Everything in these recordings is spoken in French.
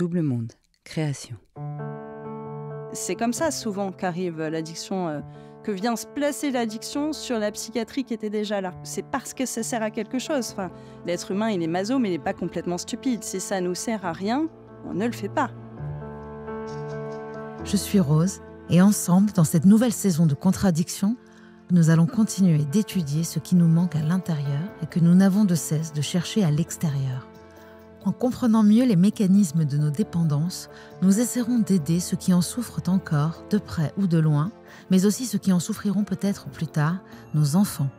Double Monde, création. C'est comme ça souvent qu'arrive l'addiction, euh, que vient se placer l'addiction sur la psychiatrie qui était déjà là. C'est parce que ça sert à quelque chose. L'être humain, il est maso, mais il n'est pas complètement stupide. Si ça nous sert à rien, on ne le fait pas. Je suis Rose, et ensemble, dans cette nouvelle saison de Contradiction, nous allons continuer d'étudier ce qui nous manque à l'intérieur et que nous n'avons de cesse de chercher à l'extérieur. En comprenant mieux les mécanismes de nos dépendances, nous essaierons d'aider ceux qui en souffrent encore, de près ou de loin, mais aussi ceux qui en souffriront peut-être plus tard, nos enfants.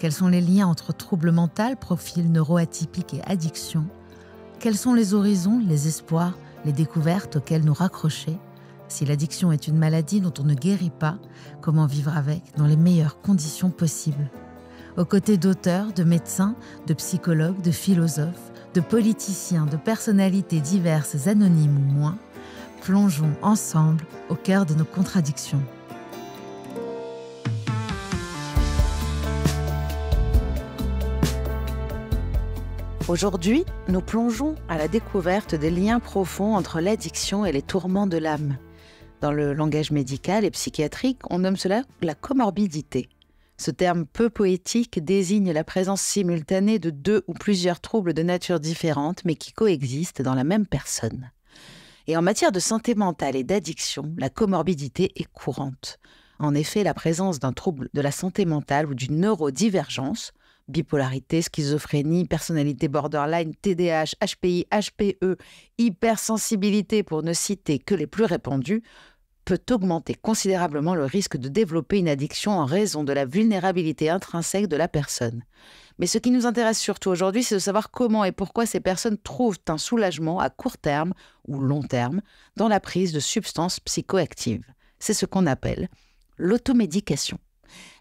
Quels sont les liens entre troubles mentaux, profils neuroatypiques et addiction Quels sont les horizons, les espoirs, les découvertes auxquelles nous raccrocher Si l'addiction est une maladie dont on ne guérit pas, comment vivre avec dans les meilleures conditions possibles Aux côtés d'auteurs, de médecins, de psychologues, de philosophes, de politiciens, de personnalités diverses, anonymes ou moins, plongeons ensemble au cœur de nos contradictions. Aujourd'hui, nous plongeons à la découverte des liens profonds entre l'addiction et les tourments de l'âme. Dans le langage médical et psychiatrique, on nomme cela la comorbidité. Ce terme peu poétique désigne la présence simultanée de deux ou plusieurs troubles de nature différente mais qui coexistent dans la même personne. Et en matière de santé mentale et d'addiction, la comorbidité est courante. En effet, la présence d'un trouble de la santé mentale ou d'une neurodivergence, bipolarité, schizophrénie, personnalité borderline, TDAH, HPI, HPE, hypersensibilité pour ne citer que les plus répandus, peut augmenter considérablement le risque de développer une addiction en raison de la vulnérabilité intrinsèque de la personne. Mais ce qui nous intéresse surtout aujourd'hui, c'est de savoir comment et pourquoi ces personnes trouvent un soulagement à court terme ou long terme dans la prise de substances psychoactives. C'est ce qu'on appelle l'automédication.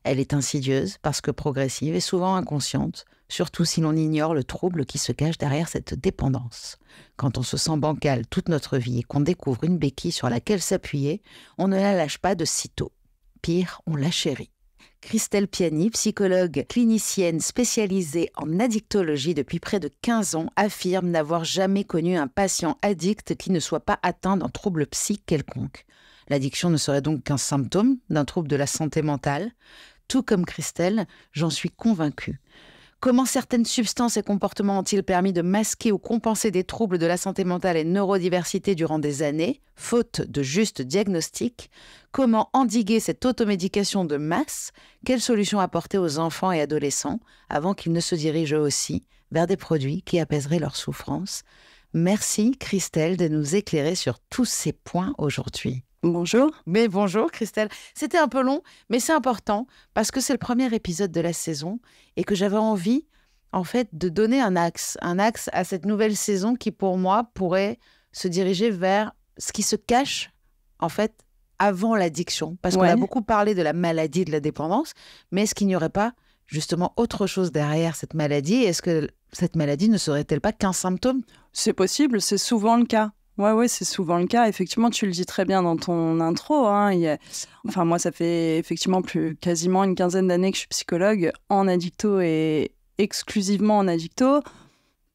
Elle est insidieuse parce que progressive et souvent inconsciente, surtout si l'on ignore le trouble qui se cache derrière cette dépendance. Quand on se sent bancal toute notre vie et qu'on découvre une béquille sur laquelle s'appuyer, on ne la lâche pas de sitôt. Pire, on la chérit. Christelle Piani, psychologue clinicienne spécialisée en addictologie depuis près de 15 ans, affirme n'avoir jamais connu un patient addict qui ne soit pas atteint d'un trouble psychique quelconque. L'addiction ne serait donc qu'un symptôme d'un trouble de la santé mentale. Tout comme Christelle, j'en suis convaincue. Comment certaines substances et comportements ont-ils permis de masquer ou compenser des troubles de la santé mentale et neurodiversité durant des années, faute de juste diagnostic Comment endiguer cette automédication de masse Quelles solutions apporter aux enfants et adolescents avant qu'ils ne se dirigent aussi vers des produits qui apaiseraient leur souffrance Merci Christelle de nous éclairer sur tous ces points aujourd'hui. Bonjour. Mais bonjour Christelle. C'était un peu long, mais c'est important parce que c'est le premier épisode de la saison et que j'avais envie, en fait, de donner un axe, un axe à cette nouvelle saison qui, pour moi, pourrait se diriger vers ce qui se cache, en fait, avant l'addiction. Parce qu'on a beaucoup parlé de la maladie de la dépendance, mais est-ce qu'il n'y aurait pas justement autre chose derrière cette maladie Est-ce que cette maladie ne serait-elle pas qu'un symptôme C'est possible, c'est souvent le cas. Ouais, ouais, c'est souvent le cas. Effectivement, tu le dis très bien dans ton intro. Hein. Enfin, moi, ça fait effectivement plus quasiment une quinzaine d'années que je suis psychologue en addicto et exclusivement en addicto.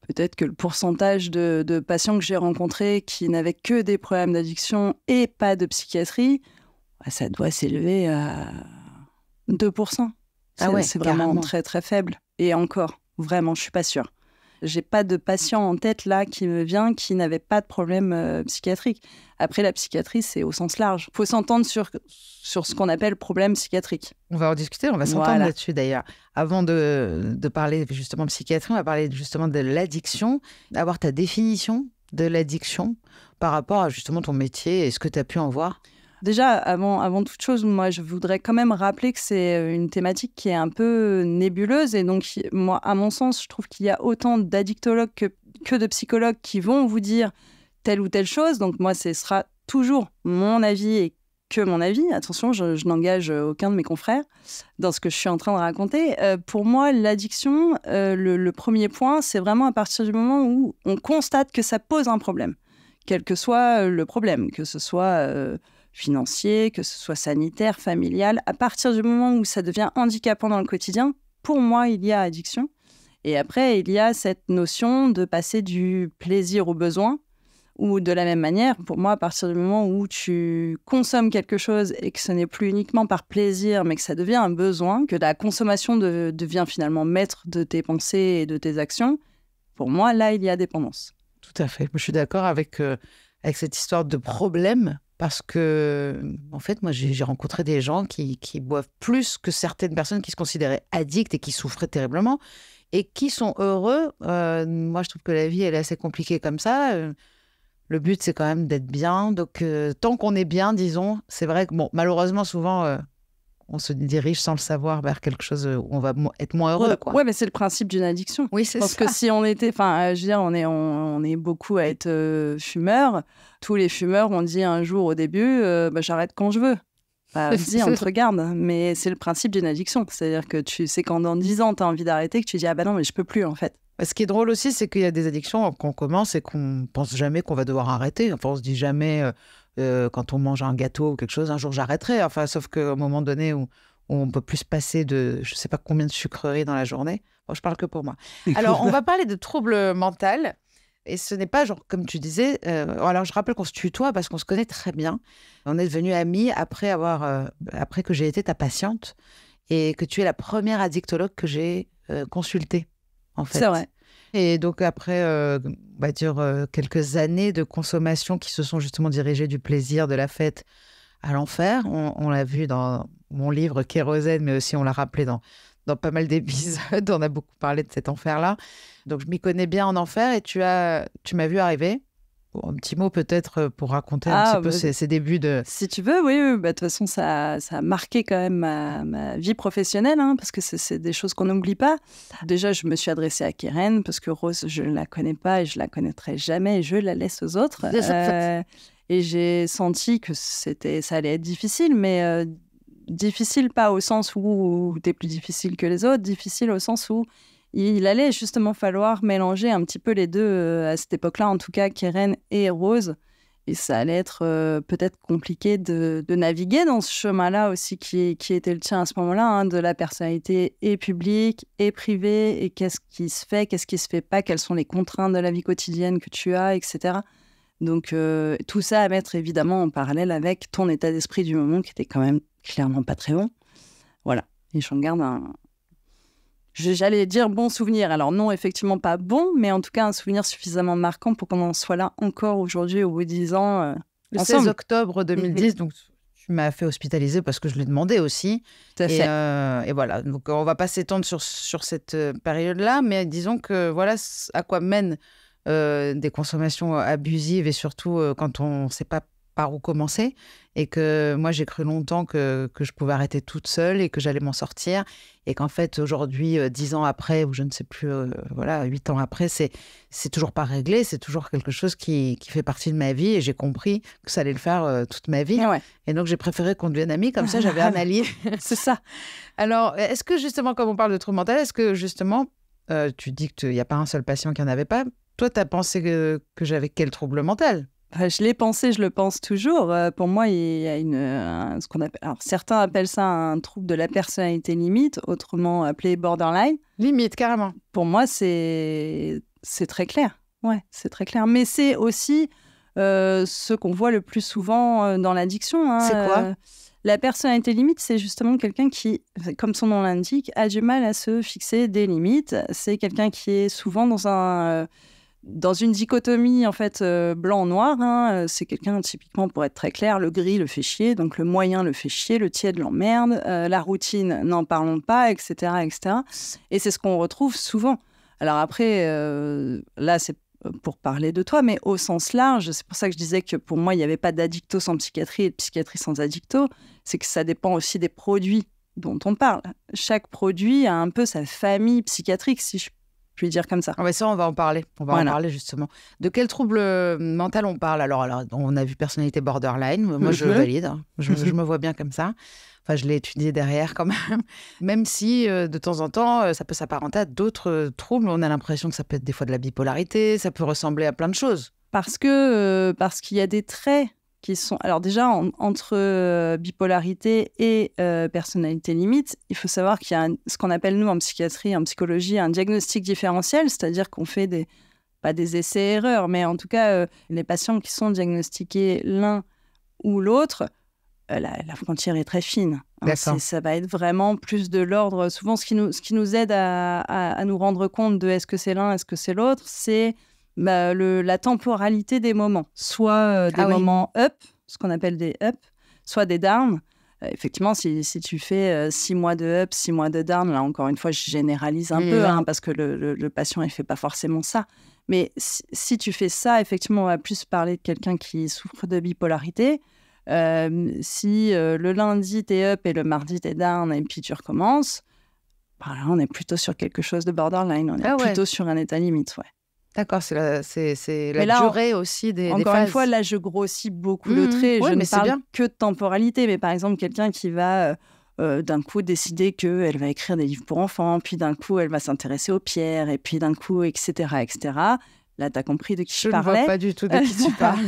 Peut-être que le pourcentage de, patients que j'ai rencontrés qui n'avaient que des problèmes d'addiction et pas de psychiatrie, bah, ça doit s'élever à 2%. Ah ouais, c'est vraiment très très faible. Et encore, vraiment, je suis pas sûre. J'ai pas de patient en tête là qui me vient qui n'avait pas de problème euh, psychiatrique. Après, la psychiatrie, c'est au sens large. Il faut s'entendre sur, sur ce qu'on appelle problème psychiatrique. On va en discuter, on va s'entendre là-dessus d'ailleurs. Avant de, de parler justement de psychiatrie, on va parler justement de l'addiction. d'avoir ta définition de l'addiction par rapport à justement ton métier et ce que tu as pu en voir Déjà, avant, avant toute chose, moi, je voudrais quand même rappeler que c'est euh, une thématique qui est un peu nébuleuse. Et donc, moi, à mon sens, je trouve qu'il y a autant d'addictologues que, de psychologues qui vont vous dire telle ou telle chose. Donc, moi, ce sera toujours mon avis et que mon avis. Attention, je, n'engage aucun de mes confrères dans ce que je suis en train de raconter. Euh, pour moi, l'addiction, euh, le, premier point, c'est vraiment à partir du moment où on constate que ça pose un problème, quel que soit le problème, que ce soit financier, que ce soit sanitaire, familial, à partir du moment où ça devient handicapant dans le quotidien, pour moi, il y a addiction. Et après, il y a cette notion de passer du plaisir au besoin, ou de la même manière, pour moi, à partir du moment où tu consommes quelque chose et que ce n'est plus uniquement par plaisir, mais que ça devient un besoin, que la consommation devient finalement maître de tes pensées et de tes actions, pour moi, là, il y a dépendance. Tout à fait. Je suis d'accord avec, euh, avec cette histoire de problème parce que, mmh, en fait, moi, j'ai rencontré des gens qui, boivent plus que certaines personnes qui se considéraient addictes et qui souffraient terriblement et qui sont heureux. Euh, moi, je trouve que la vie, elle est assez compliquée comme ça. Euh, le but, c'est quand même d'être bien. Donc, euh, tant qu'on est bien, disons, c'est vrai que, bon, malheureusement, souvent, on se dirige sans le savoir vers quelque chose où on va être moins heureux. Quoi. mais c'est le principe d'une addiction. Oui, c'est Parce que si on était, enfin, je veux dire, on est, beaucoup à être fumeurs. fumeur. Tous les fumeurs ont dit un jour au début, euh, bah, j'arrête quand je veux. Bah, vas on te regarde. Mais c'est le principe d'une addiction. C'est-à-dire que tu sais quand dans 10 ans, tu as envie d'arrêter, que tu dis, ah ben non, mais je peux plus en fait. Bah, ce qui est drôle aussi, c'est qu'il y a des addictions qu'on commence et qu'on pense jamais qu'on va devoir arrêter. Enfin, on se dit jamais, euh, euh, quand on mange un gâteau ou quelque chose, un jour j'arrêterai. Enfin, sauf qu'au moment donné où, ne on peut plus passer de je sais pas combien de sucreries dans la journée. Je je parle que pour moi. Alors, on va parler de troubles mentaux. Et ce n'est pas genre, comme tu disais, euh, alors je rappelle qu'on se tutoie parce qu'on se connaît très bien. On est devenus amis après, avoir, euh, après que j'ai été ta patiente et que tu es la première addictologue que j'ai consultée, en fait. C'est vrai. Et donc après, euh, on dire, euh, quelques années de consommation qui se sont justement dirigées du plaisir, de la fête à l'enfer, on, l'a vu dans mon livre Kérosène, mais aussi on l'a rappelé dans, dans pas mal d'épisodes, on a beaucoup parlé de cet enfer-là. Donc je m'y connais bien en enfer et tu, as, tu m'as vu arriver un petit mot peut-être euh, pour raconter un ah, petit peu ses, débuts de... Si tu veux, oui. Bah, de toute façon, ça, ça, a marqué quand même ma, vie professionnelle, hein, parce que c'est des choses qu'on n'oublie pas. Déjà, je me suis adressée à Keren, parce que Rose, je ne la connais pas et je la connaîtrai jamais, je la laisse aux autres. Euh, et j'ai senti que c'était, ça allait être difficile, mais euh, difficile pas au sens où, tu es plus difficile que les autres, difficile au sens où il allait justement falloir mélanger un petit peu les deux, euh, à cette époque-là en tout cas, Keren et Rose. Et ça allait être euh, peut-être compliqué de, naviguer dans ce chemin-là aussi qui, était le tien à ce moment-là, hein, de la personnalité et publique et privée, et qu'est-ce qui se fait, qu'est-ce qui se fait pas, quelles sont les contraintes de la vie quotidienne que tu as, etc. Donc euh, tout ça à mettre évidemment en parallèle avec ton état d'esprit du moment qui était quand même clairement pas très bon. Voilà, et j'en garde un, j'allais dire bon souvenir. Alors non, effectivement pas bon, mais en tout cas un souvenir suffisamment marquant pour qu'on en soit là encore aujourd'hui au bout de 10 ans. Euh, le 16 octobre 2010, mhm. donc tu m'as fait hospitaliser parce que je l'ai demandé aussi. Euh, et, voilà, donc on va pas s'étendre sur, sur cette euh, période-là, mais disons que voilà à quoi mènent des consommations abusives et surtout quand on ne sait pas par où commencer et que moi j'ai cru longtemps que, je pouvais arrêter toute seule et que j'allais m'en sortir et qu'en fait aujourd'hui euh, dix ans après ou je ne sais plus euh, voilà huit ans après c'est c'est toujours pas réglé c'est toujours quelque chose qui, fait partie de ma vie et j'ai compris que ça allait le faire euh, toute ma vie ah et, donc j'ai préféré qu'on devienne amis comme ça j'avais un allié c'est ça alors est-ce que justement comme on parle de trouble mental est-ce que justement tu dis qu'il n'y a pas un seul patient qui en avait pas toi, tu as pensé que j'avais quel trouble mental euh, je l'ai pensé, je le pense toujours. Euh, pour moi, il y a une, euh, ce qu'on appelle, alors certains appellent ça un trouble de la personnalité limite, autrement appelé borderline. Limite, carrément. Pour moi, c'est c'est très clair. Ouais, c'est très clair. Mais c'est aussi ce qu'on voit le plus souvent dans l'addiction. Hein. C'est quoi La personnalité limite, c'est justement quelqu'un qui, comme son nom l'indique, a du mal à se fixer des limites. C'est quelqu'un qui est souvent dans un dans une dichotomie en fait euh, blanc-noir, hein, euh, c'est quelqu'un typiquement pour être très clair, le gris le fait chier, donc le moyen le fait chier, le tiède l'emmerde, euh, la routine n'en parlons pas, etc., etc. Et c'est ce qu'on retrouve souvent. Alors après, là c'est pour parler de toi, mais au sens large, c'est pour ça que je disais que pour moi il n'y avait pas d'addicto sans psychiatrie et de psychiatrie sans addicto, c'est que ça dépend aussi des produits dont on parle. Chaque produit a un peu sa famille psychiatrique, si je je dire comme ça. Ah ouais, ça, on va en parler. On va en parler justement. De quel trouble euh, mental on parle alors, on a vu personnalité borderline. Moi, je valide. Hein. Je, me vois bien comme ça. Enfin, je l'ai étudié derrière quand même. Même si, euh, de temps en temps, euh, ça peut s'apparenter à d'autres troubles. On a l'impression que ça peut être des fois de la bipolarité. Ça peut ressembler à plein de choses. Parce que parce qu'il y a des traits sont. Alors, déjà, entre euh, bipolarité et euh, personnalité limite, il faut savoir qu'il y a ce qu'on appelle, nous, en psychiatrie, en psychologie, un diagnostic différentiel, c'est-à-dire qu'on fait des. pas des essais-erreurs, mais en tout cas, euh, les patients qui sont diagnostiqués l'un ou l'autre, la, frontière est très fine. Hein. ça va être vraiment plus de l'ordre. Souvent, ce qui nous, ce qui nous aide à, à nous rendre compte de est-ce que c'est l'un, est-ce que c'est l'autre, c'est bah, la temporalité des moments, soit euh, ah des moments up, ce qu'on appelle des up, soit des down. Euh, effectivement, si, tu fais euh, six mois de up, six mois de down, là encore une fois, je généralise un mm, peu hein, parce que le, patient ne fait pas forcément ça. Mais si, tu fais ça, effectivement, on va plus parler de quelqu'un qui souffre de bipolarité. si le lundi t'es up et le mardi t'es down et puis tu recommences, bah, là, on est plutôt sur quelque chose de borderline, on est ah plutôt sur un état limite, ouais. D'accord, c'est la, durée aussi des. Encore une fois, là, je grossis beaucoup le mmh, trait. je ne parle bien. que de temporalité. Mais par exemple, quelqu'un qui va euh, euh, d'un coup décider qu'elle va écrire des livres pour enfants, puis d'un coup, elle va s'intéresser aux pierres, et puis d'un coup, etc., etc. Là, tu as compris de qui je, parlais. Je ne vois pas du tout de qui tu parles.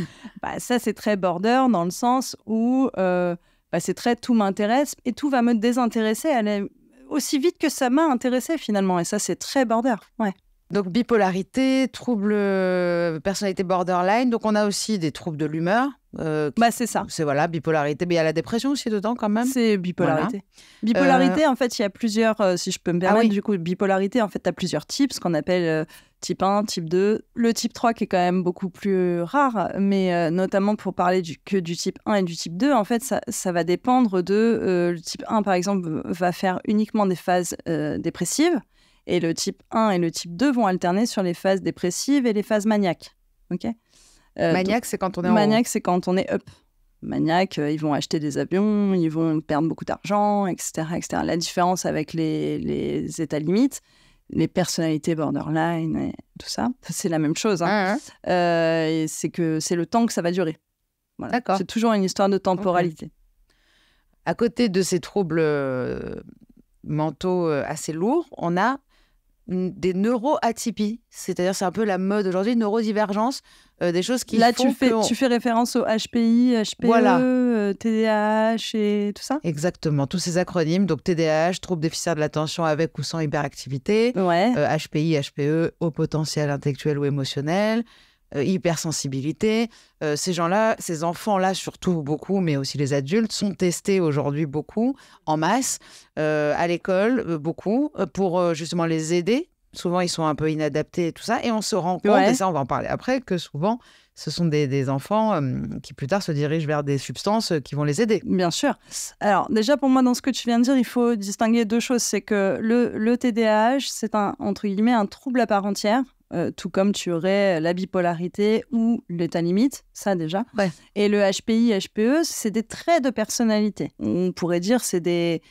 Bah, ça, c'est très border dans le sens où euh, bah, c'est très tout m'intéresse et tout va me désintéresser. Elle aussi vite que ça m'a intéressé finalement. Et ça, c'est très border. Ouais. Donc bipolarité, troubles, euh, personnalité borderline. Donc on a aussi des troubles de l'humeur. Euh, bah c'est ça. C'est voilà bipolarité, mais il y a la dépression aussi dedans quand même. C'est bipolarité. Bipolarité, euh, en fait, il y a plusieurs. si je peux me ah permettre, du coup, bipolarité, en fait, tu as plusieurs types, ce qu'on appelle type 1, type 2, le type 3 qui est quand même beaucoup plus rare, mais notamment pour parler du, que du type 1 et du type 2, en fait, ça, va dépendre de... le type 1, par exemple, va faire uniquement des phases dépressives. Et le type 1 et le type 2 vont alterner sur les phases dépressives et les phases maniaques. Ok euh, Maniaque, c'est quand on est Maniaque, c'est quand on est up. Maniaque, euh, ils vont acheter des avions, ils vont perdre beaucoup d'argent, etc., etc. La différence avec les, états limites, les personnalités borderline, et tout ça, c'est la même chose. Hein. Ah, ah. Euh, c'est que c'est le temps que ça va durer. D'accord. C'est toujours une histoire de temporalité. À côté de ces troubles mentaux assez lourds, on a des neuroatypies, c'est-à-dire c'est un peu la mode aujourd'hui, neurodivergence, euh, des choses qui là tu fais tu fais référence au HPI, HPE, TDAH et tout ça. Exactement, tous ces acronymes donc TDAH, trouble déficitaire de l'attention avec ou sans hyperactivité, HPI, euh, HPE, haut potentiel intellectuel ou émotionnel, euh, hypersensibilité. Euh, ces gens-là, ces enfants-là surtout beaucoup, mais aussi les adultes, sont testés aujourd'hui beaucoup, en masse, euh, à l'école beaucoup, pour justement les aider. Souvent, ils sont un peu inadaptés et tout ça. Et on se rend compte, et ça, on va en parler après, que souvent, ce sont des, enfants qui plus tard se dirigent vers des substances qui vont les aider. Bien sûr. Alors déjà, pour moi, dans ce que tu viens de dire, il faut distinguer deux choses. C'est que le, le TDAH, c'est un, entre guillemets, un trouble à part entière euh, tout comme tu aurais la bipolarité ou l'état limite, ça déjà. Et le HPI, HPE, c'est des traits de personnalité. On pourrait dire c'est des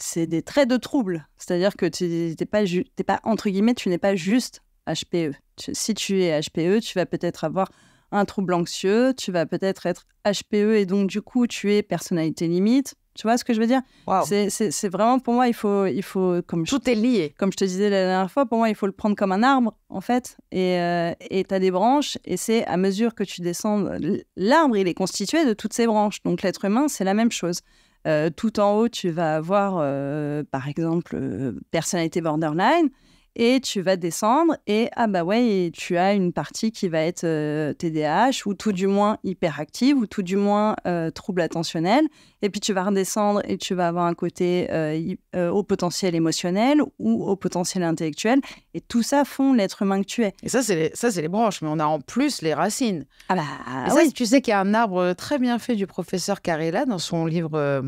c'est des traits de trouble. C'est-à-dire que tu n'es pas, pas, entre guillemets, tu n'es pas juste HPE. si tu es HPE, tu vas peut-être avoir un trouble anxieux, tu vas peut-être être HPE et donc du coup tu es personnalité limite, tu vois ce que je veux dire C'est vraiment pour moi, il faut, il faut comme tout est lié. Comme je te disais la dernière fois, pour moi, il faut le prendre comme un arbre en fait. Et euh, tu as des branches, et c'est à mesure que tu descends, l'arbre il est constitué de toutes ces branches. Donc l'être humain, c'est la même chose. Euh, tout en haut, tu vas avoir, euh, par exemple, personnalité borderline. Et tu vas descendre et ah bah ouais, tu as une partie qui va être TDAH euh, ou tout du moins hyperactive ou tout du moins euh, trouble attentionnel. Et puis tu vas redescendre et tu vas avoir un côté euh, au potentiel émotionnel ou au potentiel intellectuel. Et tout ça font l'être humain que tu es. Et ça, c'est les, ça, c'est les branches, mais on a en plus les racines. Ah bah tu sais qu'il y a un arbre très bien fait du professeur Carella dans son livre,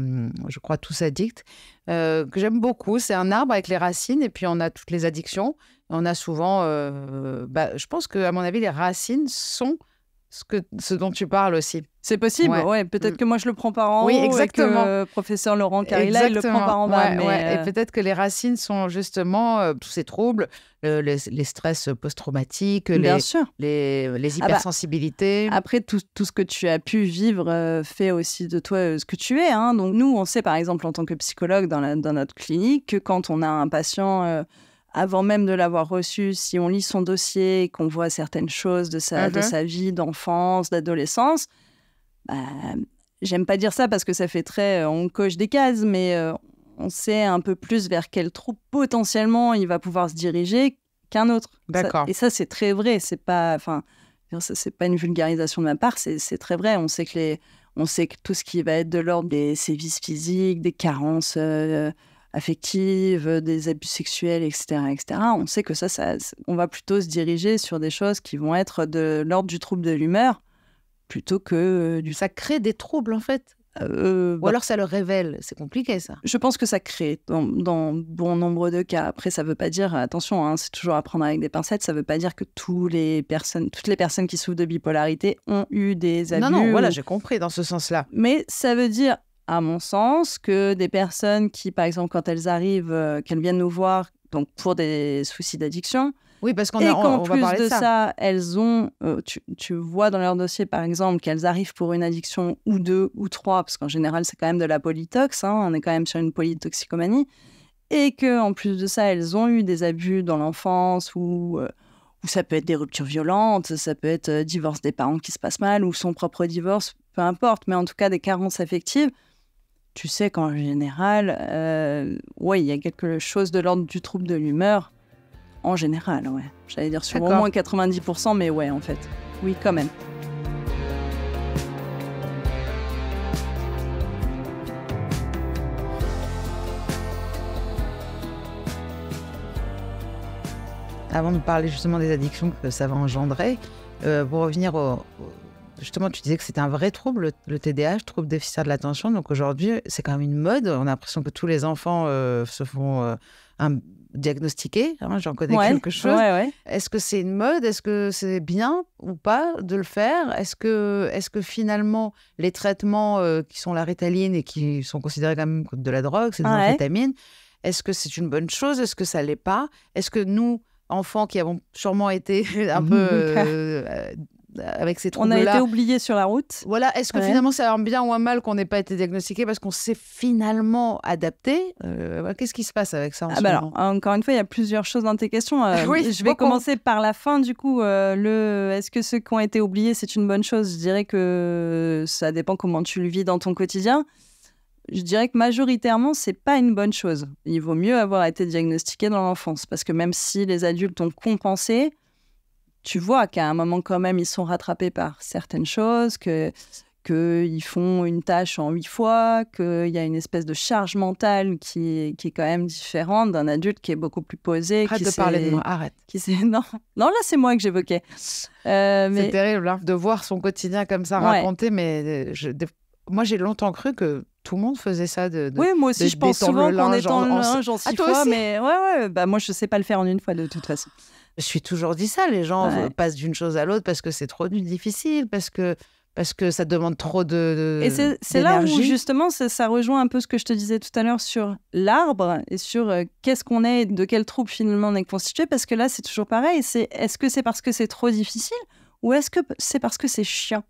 je crois, Tous addicts, que j'aime beaucoup. C'est un arbre avec les racines et puis on a toutes les addictions on a souvent, euh, bah, je pense que à mon avis, les racines sont ce, que, ce dont tu parles aussi. C'est possible, ouais. peut-être mm. que moi je le prends par en oui, exactement. professeur Laurent Carilla, le prend par en bas. Et euh, peut-être que les racines sont justement euh, tous ces troubles, les, stress post-traumatiques, les, ah bah, hypersensibilités. après, tout, ce que tu as pu vivre fait aussi de toi ce que tu es. Hein. Donc nous, on sait par exemple en tant que psychologue dans, dans notre clinique que quand on a un patient avant même de l'avoir reçu, si on lit son dossier et qu'on voit certaines choses de sa, de uh-huh. sa vie d'enfance, d'adolescence, bah, j'aime pas dire ça parce que ça fait très euh, on coche des cases, mais euh, on sait un peu plus vers quel trou potentiellement il va pouvoir se diriger qu'un autre. D'accord. Et ça, c'est très vrai. C'est pas, enfin, c'est pas une vulgarisation de ma part. C'est très vrai. On sait que les, on sait que tout ce qui va être de l'ordre des sévices physiques, des carences. Euh, affectives, des abus sexuels, etc., etc., on sait que ça, ça, on va plutôt se diriger sur des choses qui vont être de l'ordre du trouble de l'humeur plutôt que euh, du... Ça crée des troubles, en fait. Euh, ou bah alors ça le révèle, c'est compliqué ça. Je pense que ça crée dans, bon nombre de cas. Après, ça ne veut pas dire, attention, hein, c'est toujours à prendre avec des pincettes, ça ne veut pas dire que tous les personnes, toutes les personnes qui souffrent de bipolarité ont eu des abus. Non, non, voilà, j'ai compris dans ce sens-là. Mais ça veut dire, à mon sens, que des personnes qui, par exemple, quand elles arrivent, euh, qu'elles viennent nous voir donc pour des soucis d'addiction. Oui, parce qu'on qu'en plus de ça. elles ont, euh, tu, tu, vois dans leur dossier par exemple qu'elles arrivent pour une addiction ou deux ou trois, parce qu'en général c'est quand même de la polytox, hein, on est quand même sur une polytoxicomanie, et que en plus de ça elles ont eu des abus dans l'enfance ou euh, ça peut être des ruptures violentes, ça peut être divorce des parents qui se passe mal ou son propre divorce, peu importe, mais en tout cas des carences affectives tu sais qu'en général, euh, ouais, il y a quelque chose de l'ordre du trouble de l'humeur. En général, ouais. J'allais dire sur au moins 90%, mais ouais, en fait. Oui, quand même. Avant de parler justement des addictions que ça va engendrer, euh, pour revenir au, justement, tu disais que c'était un vrai trouble, le TDAH, trouble déficitaire de l'attention. Donc aujourd'hui, c'est quand même une mode. On a l'impression que tous les enfants euh, se font euh, diagnostiquer. Hein, j'en connais quelque chose. Est-ce que c'est une mode Est-ce que c'est bien ou pas de le faire Est-ce que, est que finalement, les traitements euh, qui sont la rétaline et qui sont considérés comme de la drogue, c'est de l'amphétamine, est-ce que c'est une bonne chose Est-ce que ça l'est pas Est-ce que nous, enfants qui avons sûrement été un peu avec ces On a été oublié sur la route. Voilà. Est-ce que finalement, c'est un bien ou un mal qu'on n'ait pas été diagnostiqué parce qu'on s'est finalement adapté euh, Qu'est-ce qui se passe avec ça ah bah alors, Encore une fois, il y a plusieurs choses dans tes questions. Euh, je vais commencer par la fin, du coup. Euh, le... Est-ce que ceux qui ont été oubliés, c'est une bonne chose Je dirais que ça dépend comment tu le vis dans ton quotidien je dirais que majoritairement, c'est pas une bonne chose. Il vaut mieux avoir été diagnostiqué dans l'enfance, parce que même si les adultes ont compensé, tu vois qu'à un moment quand même, ils sont rattrapés par certaines choses, que qu'ils font une tâche en huit fois, qu'il y a une espèce de charge mentale qui, qui est quand même différente d'un adulte qui est beaucoup plus posé. Arrête de parler de moi, arrête. non. non, là c'est moi que j'évoquais. Euh, c'est terrible hein, de voir son quotidien comme ça raconté, mais euh, moi j'ai longtemps cru que tout le monde faisait ça. De, oui, moi aussi, je pense souvent qu'on en, en... six ah, fois, mais ouais, ouais, bah, moi je sais pas le faire en une fois de toute façon. Je suis toujours dit ça. Les gens passent d'une chose à l'autre parce que c'est trop difficile, parce que parce que ça demande trop de. et c'est là où justement ça, rejoint un peu ce que je te disais tout à l'heure sur l'arbre et sur euh, qu'est-ce qu'on est, et de quelle troupe finalement on est constitué, parce que là c'est toujours pareil. C'est est-ce que c'est parce que c'est trop difficile ou est-ce que c'est parce que c'est chiant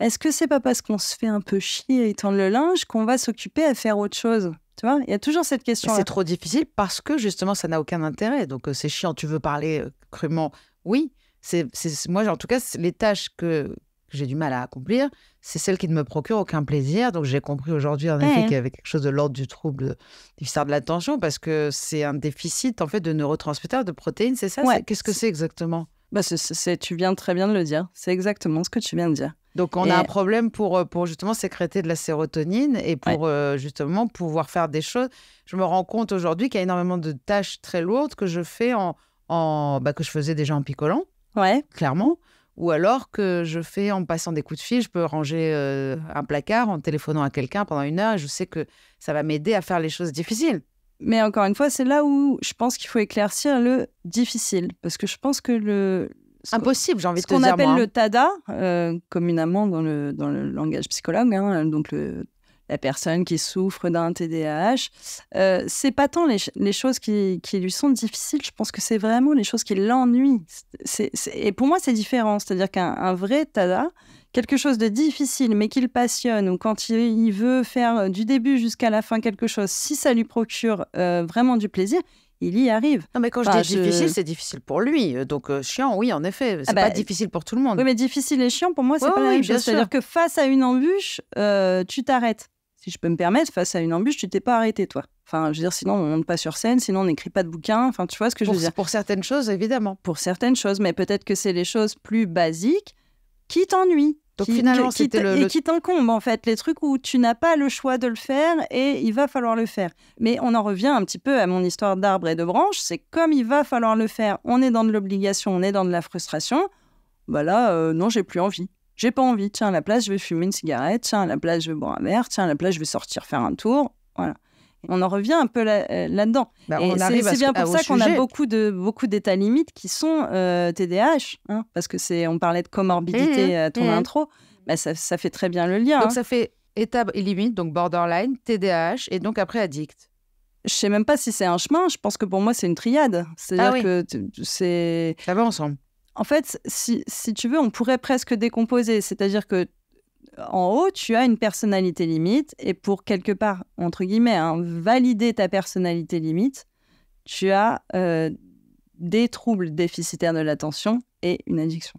Est-ce que c'est pas parce qu'on se fait un peu chier à étendre le linge qu'on va s'occuper à faire autre chose tu vois, il y a toujours cette question. C'est trop difficile parce que justement, ça n'a aucun intérêt. Donc, euh, c'est chiant. Tu veux parler euh, crûment Oui. C'est moi, en tout cas, les tâches que, j'ai du mal à accomplir, c'est celles qui ne me procurent aucun plaisir. Donc j'ai compris aujourd'hui en qu'il y avait quelque chose de l'ordre du trouble sort de l'attention parce que c'est un déficit en fait de neurotransmetteurs, de protéines, c'est ça Qu'est-ce que c'est exactement bah, Tu viens très bien de le dire. C'est exactement ce que tu viens de dire. Donc on a un problème pour, euh, pour justement sécréter de la sérotonine et pour euh, justement pouvoir faire des choses. Je me rends compte aujourd'hui qu'il y a énormément de tâches très lourdes que je fais en, bah, que je faisais déjà en picolant, ouais. clairement. Ou alors que je fais en passant des coups de fil, je peux ranger euh, un placard en téléphonant à quelqu'un pendant une heure je sais que ça va m'aider à faire les choses difficiles. Mais encore une fois, c'est là où je pense qu'il faut éclaircir le difficile. Parce que je pense que le, impossible, j'ai envie de te dire. Ce qu'on appelle le hein. TADA, euh, communément dans le, langage psychologue, hein, donc la personne qui souffre d'un TDAH, euh, c'est pas tant les, choses qui, lui sont difficiles, je pense que c'est vraiment les choses qui l'ennuient. Et pour moi, c'est différent. C'est-à-dire qu'un vrai TADA, quelque chose de difficile mais qu'il passionne ou quand il, veut faire du début jusqu'à la fin quelque chose, si ça lui procure euh, vraiment du plaisir, il y arrive. Non, mais quand je dis difficile, c'est difficile pour lui. Euh, donc euh, chiant, oui, en effet. C'est ah bah, pas difficile pour tout le monde. Oui, mais difficile et chiant, pour moi, c'est pas la même chose. C'est-à-dire que face à une embûche, euh, tu t'arrêtes. Si je peux me permettre, face à une embûche, tu t'es pas arrêté, toi. Enfin, je veux dire, sinon on ne monte pas sur scène, sinon on n'écrit pas de bouquin. Enfin, tu vois ce que je veux dire. Pour certaines choses, évidemment. Pour certaines choses, mais peut-être que c'est les choses plus basiques qui t'ennuient. Donc finalement, Et qui t'incombe, en fait, les trucs où tu n'as pas le choix de le faire et il va falloir le faire. Mais on en revient un petit peu à mon histoire d'arbre et de branche, c'est comme il va falloir le faire, on est dans de l'obligation, on est dans de la frustration, bah là, euh, non, j'ai plus envie. J'ai pas envie. Tiens, à la place, je vais fumer une cigarette. Tiens, à la place, je vais boire un verre. Tiens, à la place, je vais sortir faire un tour. Voilà on en revient un peu euh, là-dedans. Là bah, c'est bien pour ça qu'on a beaucoup de beaucoup d'états limites qui sont TDAH, euh, hein, parce que c'est on parlait de comorbidité à mmh, euh, ton mmh. intro, bah, ça, fait très bien le lien. Donc hein. ça fait état limite, donc borderline, TDAH et donc après addict. Je ne sais même pas si c'est un chemin. Je pense que pour moi c'est une triade. C'est-à-dire ah que c'est. Ça va ensemble. En fait, si tu veux, on pourrait presque décomposer. C'est-à-dire que en haut, tu as une personnalité limite. Et pour quelque part, entre guillemets, hein, valider ta personnalité limite, tu as euh, des troubles déficitaires de l'attention et une addiction.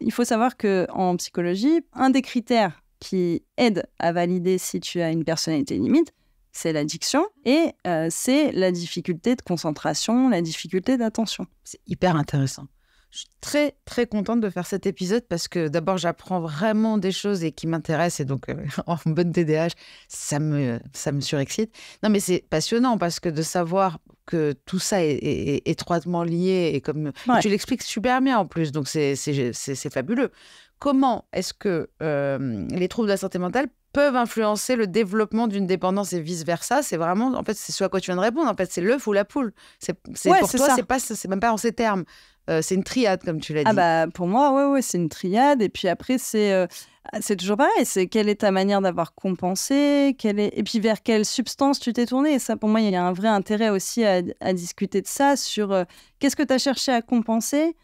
il faut savoir que en psychologie, un des critères qui aide à valider si tu as une personnalité limite, c'est l'addiction et euh, c'est la difficulté de concentration, la difficulté d'attention. C'est hyper intéressant. Je suis très, très contente de faire cet épisode parce que d'abord, j'apprends vraiment des choses et qui m'intéressent. Et donc, euh, en bonne TDAH, ça me, ça me surexcite. Non, mais c'est passionnant parce que de savoir que tout ça est, étroitement lié et comme tu l'expliques super bien en plus. Donc, c'est fabuleux. Comment est-ce que euh, les troubles de la santé mentale peuvent influencer le développement d'une dépendance et vice versa. C'est vraiment, en fait, c'est ce à quoi tu viens de répondre. En fait, c'est l'œuf ou la poule. C'est pour toi, c'est pas, c'est même pas en ces termes. Euh, c'est une triade, comme tu l'as ah dit. Bah, pour moi, ouais, c'est une triade. Et puis après, euh, c'est toujours pareil. C'est quelle est ta manière d'avoir compensé quelle est... Et puis vers quelle substance tu t'es tourné. Et ça, pour moi, il y a un vrai intérêt aussi à, discuter de ça sur euh, qu'est-ce que tu as cherché à compenser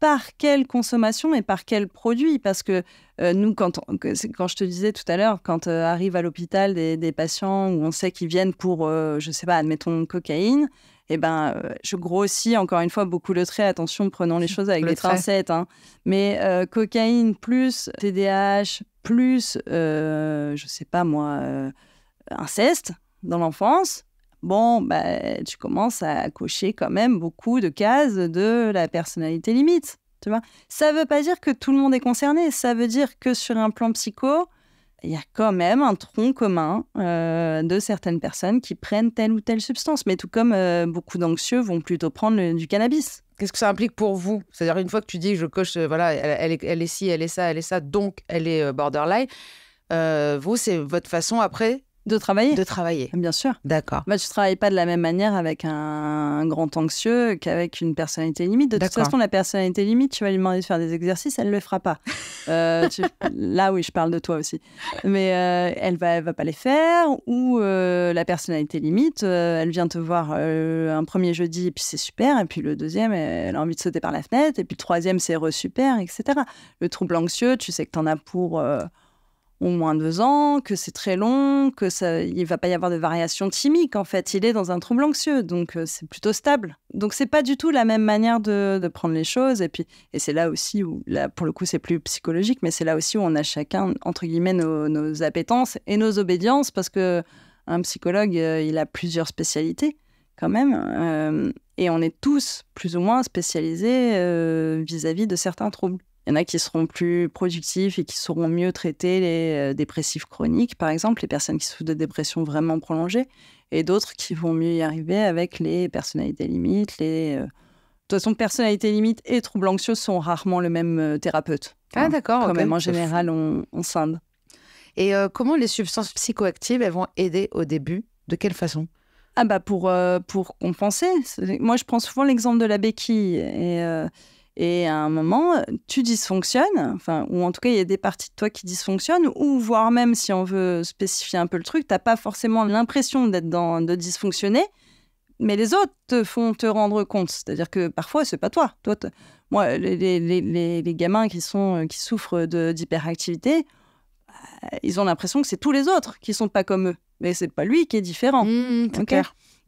par quelle consommation et par quel produit Parce que nous, quand, quand je te disais tout à l'heure, quand euh, arrivent à l'hôpital des, patients où on sait qu'ils viennent pour, je ne sais pas, admettons, cocaïne, eh ben, euh, je grossis encore une fois beaucoup le trait. Attention, prenons les choses avec les des hein. Mais euh, cocaïne plus TDAH plus, je euh, je sais pas moi, inceste dans l'enfance. Bon, bah, tu commences à cocher quand même beaucoup de cases de la personnalité limite. Tu vois Ça ne veut pas dire que tout le monde est concerné. Ça veut dire que sur un plan psycho, il y a quand même un tronc commun euh, de certaines personnes qui prennent telle ou telle substance, mais tout comme euh, beaucoup d'anxieux vont plutôt prendre du cannabis. Qu'est-ce que ça implique pour vous C'est-à-dire une fois que tu dis je coche, euh, voilà, elle, est, elle, est, ci, elle est ça, elle est ça, donc elle est borderline. vous, c'est votre façon après de travailler De travailler. Bien sûr. D'accord. Bah, tu ne travailles pas de la même manière avec un, grand anxieux qu'avec une personnalité limite. De toute façon, la personnalité limite, tu vas lui demander de faire des exercices, elle ne le fera pas. Euh, là, oui, je parle de toi aussi. Mais euh, elle ne va, elle va pas les faire. Ou euh, la personnalité limite, elle vient te voir un premier jeudi, et puis c'est super. Et puis le deuxième, elle a envie de sauter par la fenêtre. Et puis le troisième, c'est re-super, etc. Le trouble anxieux, tu sais que tu en as pour ont moins de deux ans, que c'est très long, que ça, il va pas y avoir de variation chimique en fait. Il est dans un trouble anxieux, donc euh, c'est plutôt stable. Donc c'est pas du tout la même manière de, prendre les choses. Et puis et c'est là aussi où là pour le coup c'est plus psychologique, mais c'est là aussi où on a chacun entre guillemets nos, nos appétences et nos obédiences parce que un psychologue euh, il a plusieurs spécialités quand même. Euh, et on est tous plus ou moins spécialisés vis à -vis de certains troubles. Il y en a qui seront plus productifs et qui sauront mieux traiter les euh, dépressifs chroniques, par exemple, les personnes qui souffrent de dépression vraiment prolongée, et d'autres qui vont mieux y arriver avec les personnalités limites, les... Euh, de toute façon, personnalité limite et troubles anxieux sont rarement le même euh, thérapeute. Ah, d'accord. Quand même, en général, on, scinde. Et comment les substances psychoactives, elles vont aider au début De quelle façon ah bah pour, pour compenser. Moi, je prends souvent l'exemple de la béquille. Et et à un moment, tu dysfonctionnes, enfin, ou en tout cas, il y a des parties de toi qui dysfonctionnent, ou voire même, si on veut spécifier un peu le truc, tu n'as pas forcément l'impression d'être dans, de dysfonctionner, mais les autres te font te rendre compte. C'est-à-dire que parfois, c'est pas toi. toi Moi, les, les, les, les, gamins qui, sont, euh, qui souffrent d'hyperactivité, bah, ils ont l'impression que c'est tous les autres qui sont pas comme eux. Mais c'est pas lui qui est différent. Mmh, mmh,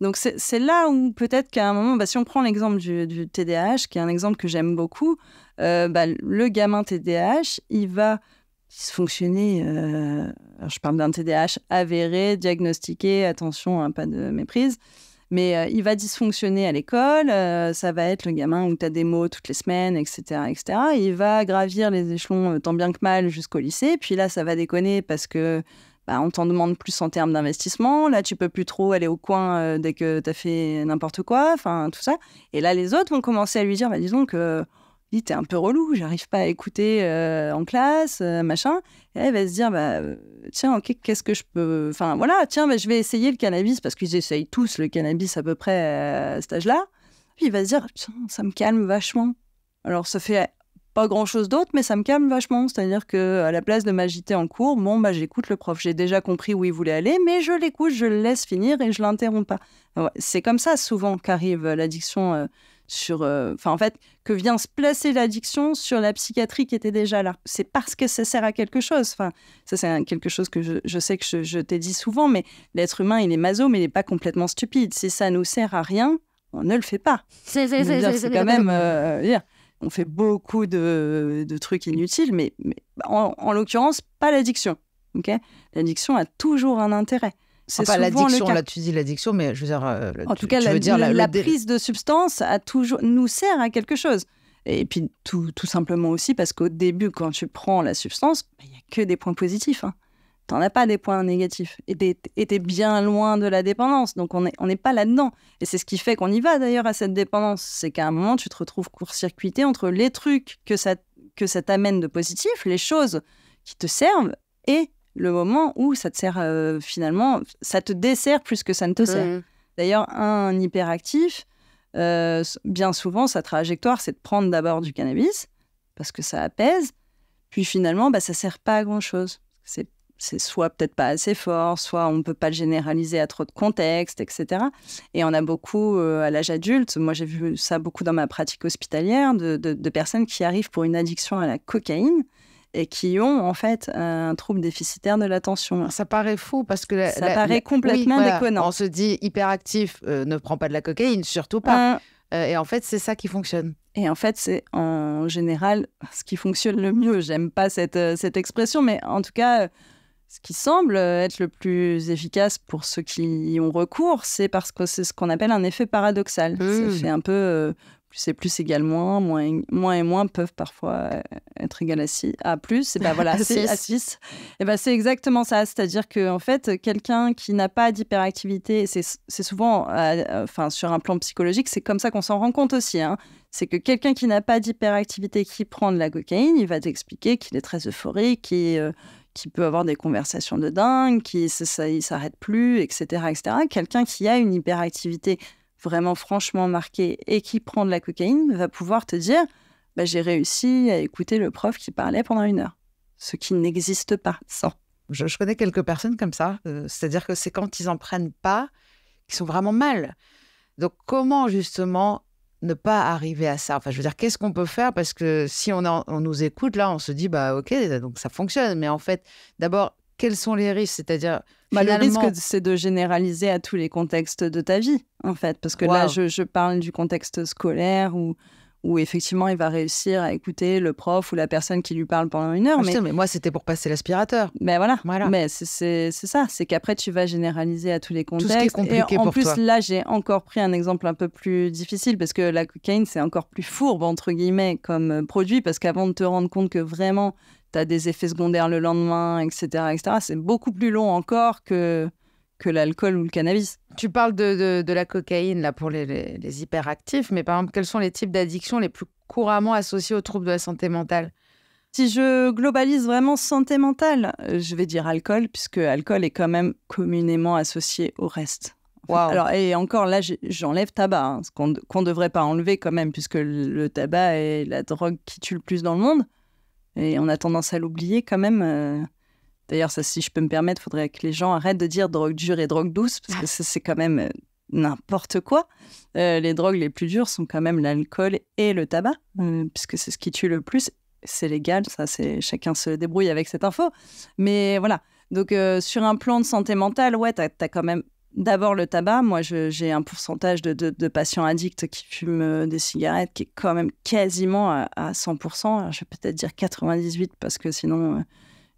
donc c'est là où peut-être qu'à un moment, bah, si on prend l'exemple du, TDAH, qui est un exemple que j'aime beaucoup, euh, bah, le gamin TDAH, il va dysfonctionner. Euh, je parle d'un TDAH avéré, diagnostiqué, attention, hein, pas de méprise. Mais euh, il va dysfonctionner à l'école, ça va être le gamin où tu as des mots toutes les semaines, etc. etc. il va gravir les échelons tant bien que mal jusqu'au lycée, puis là, ça va déconner parce que bah, on t'en demande plus en termes d'investissement. Là, tu peux plus trop aller au coin euh, dès que tu as fait n'importe quoi, enfin, tout ça. Et là, les autres vont commencer à lui dire, bah, disons que t'es un peu relou, j'arrive pas à écouter euh, en classe, euh, machin. Et elle va se dire, bah, tiens, qu'est-ce que je peux. Enfin, voilà, tiens, bah, je vais essayer le cannabis, parce qu'ils essayent tous le cannabis à peu près à cet âge-là. Puis il va se dire, tiens, ça me calme vachement. Alors, ça fait pas grand chose d'autre, mais ça me calme vachement. C'est-à-dire que à la place de m'agiter en cours, bon, bah, j'écoute le prof. J'ai déjà compris où il voulait aller, mais je l'écoute, je le laisse finir et je l'interromps pas. C'est comme ça souvent qu'arrive euh, l'addiction euh, sur. Euh, enfin, en fait, que vient se placer l'addiction sur la psychiatrie qui était déjà là. C'est parce que ça sert à quelque chose. Enfin, ça, c'est quelque chose que je, sais que je, t'ai dit souvent, mais l'être humain, il est maso, mais il n'est pas complètement stupide. Si ça nous sert à rien, on ne le fait pas. C'est quand même on fait beaucoup de, trucs inutiles, mais, en, l'occurrence, pas l'addiction. l'addiction a toujours un intérêt. C'est pas l'addiction, là tu dis l'addiction, mais je veux dire. Euh, en tout cas, la, prise de substance a toujours, nous sert à quelque chose. Et puis tout, simplement aussi parce qu'au début, quand tu prends la substance, bah, il n'y a que des points positifs. Hein t'en as pas des points négatifs. Et t'es bien loin de la dépendance. Donc, on n'est on pas là-dedans. Et c'est ce qui fait qu'on y va d'ailleurs à cette dépendance. C'est qu'à un moment, tu te retrouves court-circuité entre les trucs que ça, que ça t'amène de positif, les choses qui te servent, et le moment où ça te sert euh, finalement, ça te dessert plus que ça ne te sert. Mmh. D'ailleurs, un hyperactif, euh, bien souvent, sa trajectoire, c'est de prendre d'abord du cannabis, parce que ça apaise, puis finalement, bah, ça sert pas à grand-chose. C'est c'est soit peut-être pas assez fort, soit on ne peut pas le généraliser à trop de contextes, etc. Et on a beaucoup euh, à l'âge adulte, moi j'ai vu ça beaucoup dans ma pratique hospitalière, de, personnes qui arrivent pour une addiction à la cocaïne et qui ont en fait un trouble déficitaire de l'attention. Ah, ça paraît fou parce que ça paraît complètement déconnant. On se dit hyperactif, euh, ne prend pas de la cocaïne, surtout pas. Hein. Euh, et en fait, c'est ça qui fonctionne. Et en fait, c'est en général ce qui fonctionne le mieux. J'aime pas cette, cette expression, mais en tout cas, ce qui semble euh, être le plus efficace pour ceux qui y ont recours, c'est parce que c'est ce qu'on appelle un effet paradoxal. c'est Ça hmm. fait un peu plus euh, et plus égal moins, moins et, moins peuvent parfois euh, être égal à, à plus, et ben voilà, à À Et ben c'est exactement ça, c'est-à-dire que en fait, quelqu'un qui n'a pas d'hyperactivité, c'est souvent, enfin sur un plan psychologique, c'est comme ça qu'on s'en rend compte aussi. Hein. c'est que quelqu'un qui n'a pas d'hyperactivité, qui prend de la cocaïne, il va t'expliquer qu'il est très euphorique, et qui peut avoir des conversations de dingue, qui ne s'arrête plus, etc. etc. Quelqu'un qui a une hyperactivité vraiment franchement marquée et qui prend de la cocaïne va pouvoir te dire bah, j'ai réussi à écouter le prof qui parlait pendant une heure, ce qui n'existe pas sans. Je, connais quelques personnes comme ça, euh, c'est-à-dire que c'est quand ils n'en prennent pas qu'ils sont vraiment mal. Donc comment justement ne pas arriver à ça Enfin, je veux dire, qu'est-ce qu'on peut faire Parce que si on, on nous écoute, là, on se dit, bah ok, donc ça fonctionne. Mais en fait, d'abord, quels sont les risques C'est-à-dire. Bah, le risque, c'est de généraliser à tous les contextes de ta vie, en fait. Parce que là, je, parle du contexte scolaire ou où effectivement il va réussir à écouter le prof ou la personne qui lui parle pendant une heure. mais... moi c'était pour passer l'aspirateur. Mais ben voilà. Mais c'est ça, c'est qu'après tu vas généraliser à tous les contextes. Tout ce qui est compliqué Et en plus là j'ai encore pris un exemple un peu plus difficile parce que la cocaïne c'est encore plus fourbe entre guillemets comme euh, produit parce qu'avant de te rendre compte que vraiment tu as des effets secondaires le lendemain, etc., etc. C'est beaucoup plus long encore que que l'alcool ou le cannabis. Tu parles de, la cocaïne là pour les, hyperactifs, mais par exemple, quels sont les types d'addictions les plus couramment associés aux troubles de la santé mentale si je globalise vraiment santé mentale, euh, je vais dire alcool, puisque alcool est quand même communément associé au reste. Alors, et encore là, j'enlève tabac, hein, ce qu'on ne devrait pas enlever quand même, puisque le, tabac est la drogue qui tue le plus dans le monde. Et on a tendance à l'oublier quand même. Euh. D'ailleurs, si je peux me permettre, il faudrait que les gens arrêtent de dire drogue dure et drogue douce, parce que ah. c'est quand même euh, n'importe quoi. Euh, les drogues les plus dures sont quand même l'alcool et le tabac, euh, puisque c'est ce qui tue le plus. C'est légal, ça, chacun se débrouille avec cette info. Mais voilà. Donc, sur un plan de santé mentale, ouais, t'as as quand même d'abord le tabac. Moi, j'ai un pourcentage de, patients addicts qui fument des cigarettes qui est quand même quasiment à, 100%. je vais peut-être dire 98 parce que sinon,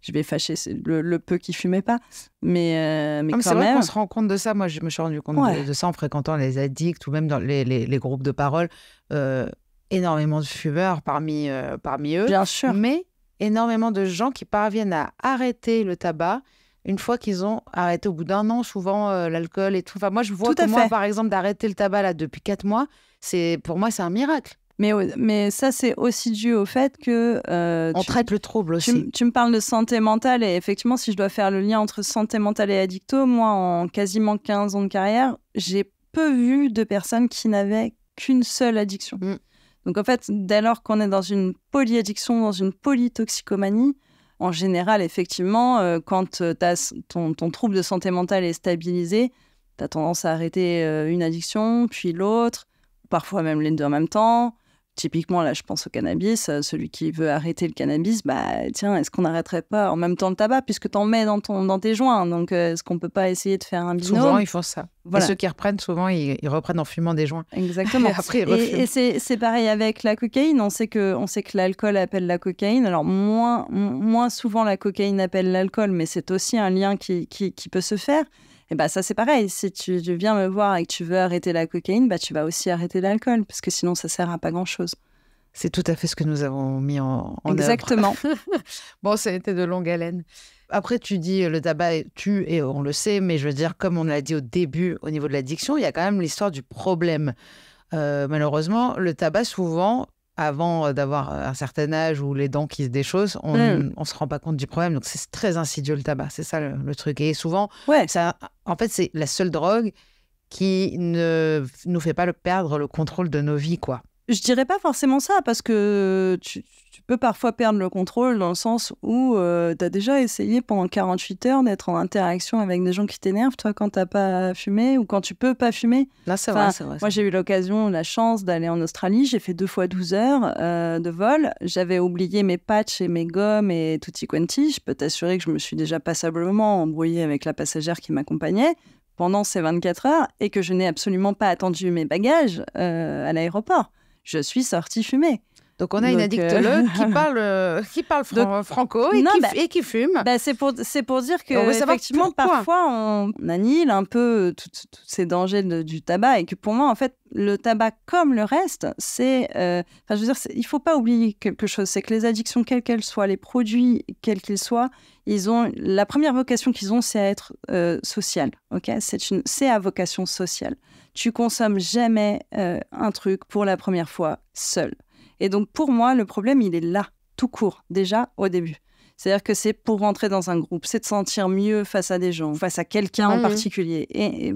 je vais fâcher le, peu qui fumait pas. Mais, euh, quand même. Vrai qu'on on se rend compte de ça. Moi, je me suis rendu compte de, ça en fréquentant les addicts ou même dans les, groupes de parole. Euh, énormément de fumeurs parmi, euh, parmi eux. Bien sûr. Mais énormément de gens qui parviennent à arrêter le tabac une fois qu'ils ont arrêté au bout d'un an, souvent l'alcool et tout. Enfin, moi, je vois que moi, par exemple, d'arrêter le tabac là depuis quatre mois, c'est pour moi, c'est un miracle. Mais, mais ça, c'est aussi dû au fait que... Euh, On tu, traite le trouble aussi. Tu, me parles de santé mentale et effectivement, si je dois faire le lien entre santé mentale et addicto, moi, en quasiment 15 ans de carrière, j'ai peu vu de personnes qui n'avaient qu'une seule addiction. Mm. Donc en fait, dès lors qu'on est dans une polyaddiction, dans une polytoxicomanie, en général, effectivement, euh, quand euh, as ton, trouble de santé mentale est stabilisé, tu as tendance à arrêter une addiction, puis l'autre, parfois même les deux en même temps. Typiquement, là, je pense au cannabis. Euh, celui qui veut arrêter le cannabis, bah tiens, est-ce qu'on n'arrêterait pas en même temps le tabac puisque tu en mets dans, ton, dans tes joints Donc, euh, est-ce qu'on peut pas essayer de faire un binôme Souvent, ils font ça. Voilà. Et ceux qui reprennent, souvent, ils, reprennent en fumant des joints. Exactement. Après, et, et c'est pareil avec la cocaïne. On sait que, on sait que l'alcool appelle la cocaïne. Alors, moins, moins souvent la cocaïne appelle l'alcool, mais c'est aussi un lien qui, qui peut se faire. Et bien, bah, ça c'est pareil, si tu, viens me voir et que tu veux arrêter la cocaïne, bah tu vas aussi arrêter l'alcool, parce que sinon ça sert à pas grand-chose. C'est tout à fait ce que nous avons mis en, en Exactement. bon, ça a été de longue haleine. Après, tu dis le tabac tue et on le sait, mais je veux dire, comme on l'a dit au début au niveau de l'addiction, il y a quand même l'histoire du problème. Euh, malheureusement, le tabac souvent avant euh, d'avoir euh, un certain âge où les dents qui se déchaussent, on mmh. ne se rend pas compte du problème. Donc c'est très insidieux le tabac, c'est ça le, truc. Et souvent, en fait, c'est la seule drogue qui ne nous fait pas le perdre le contrôle de nos vies, quoi. Je dirais pas forcément ça parce que tu, peux parfois perdre le contrôle dans le sens où euh, tu as déjà essayé pendant 48 heures d'être en interaction avec des gens qui t'énervent, toi, quand t'as pas fumé ou quand tu peux pas fumer. Là, c'est vrai, vrai, Moi, j'ai eu l'occasion, la chance d'aller en Australie. J'ai fait deux fois 12 heures euh, de vol. J'avais oublié mes patchs et mes gommes et tout tutti quanti. Je peux t'assurer que je me suis déjà passablement embrouillée avec la passagère qui m'accompagnait pendant ces 24 heures et que je n'ai absolument pas attendu mes bagages euh, à l'aéroport je suis sortie fumée. Donc on a une addictologue euh, euh, qui parle, qui parle bah, franco et, qui, fume. Bah c'est pour c'est pour dire que effectivement parfois on annihile un peu tous ces dangers du tabac et que pour moi en fait le tabac comme le reste c'est euh, enfin je veux dire il faut pas oublier quelque chose c'est que les addictions quelles qu'elles soient les produits quels qu'ils soient ils ont la première vocation qu'ils ont c'est à être social ok c'est une c'est à vocation sociale tu consommes jamais un truc pour la première fois seul et donc pour moi, le problème, il est là, tout court, déjà au début. C'est-à-dire que c'est pour rentrer dans un groupe, c'est de sentir mieux face à des gens, face à quelqu'un en mmh. particulier. Et,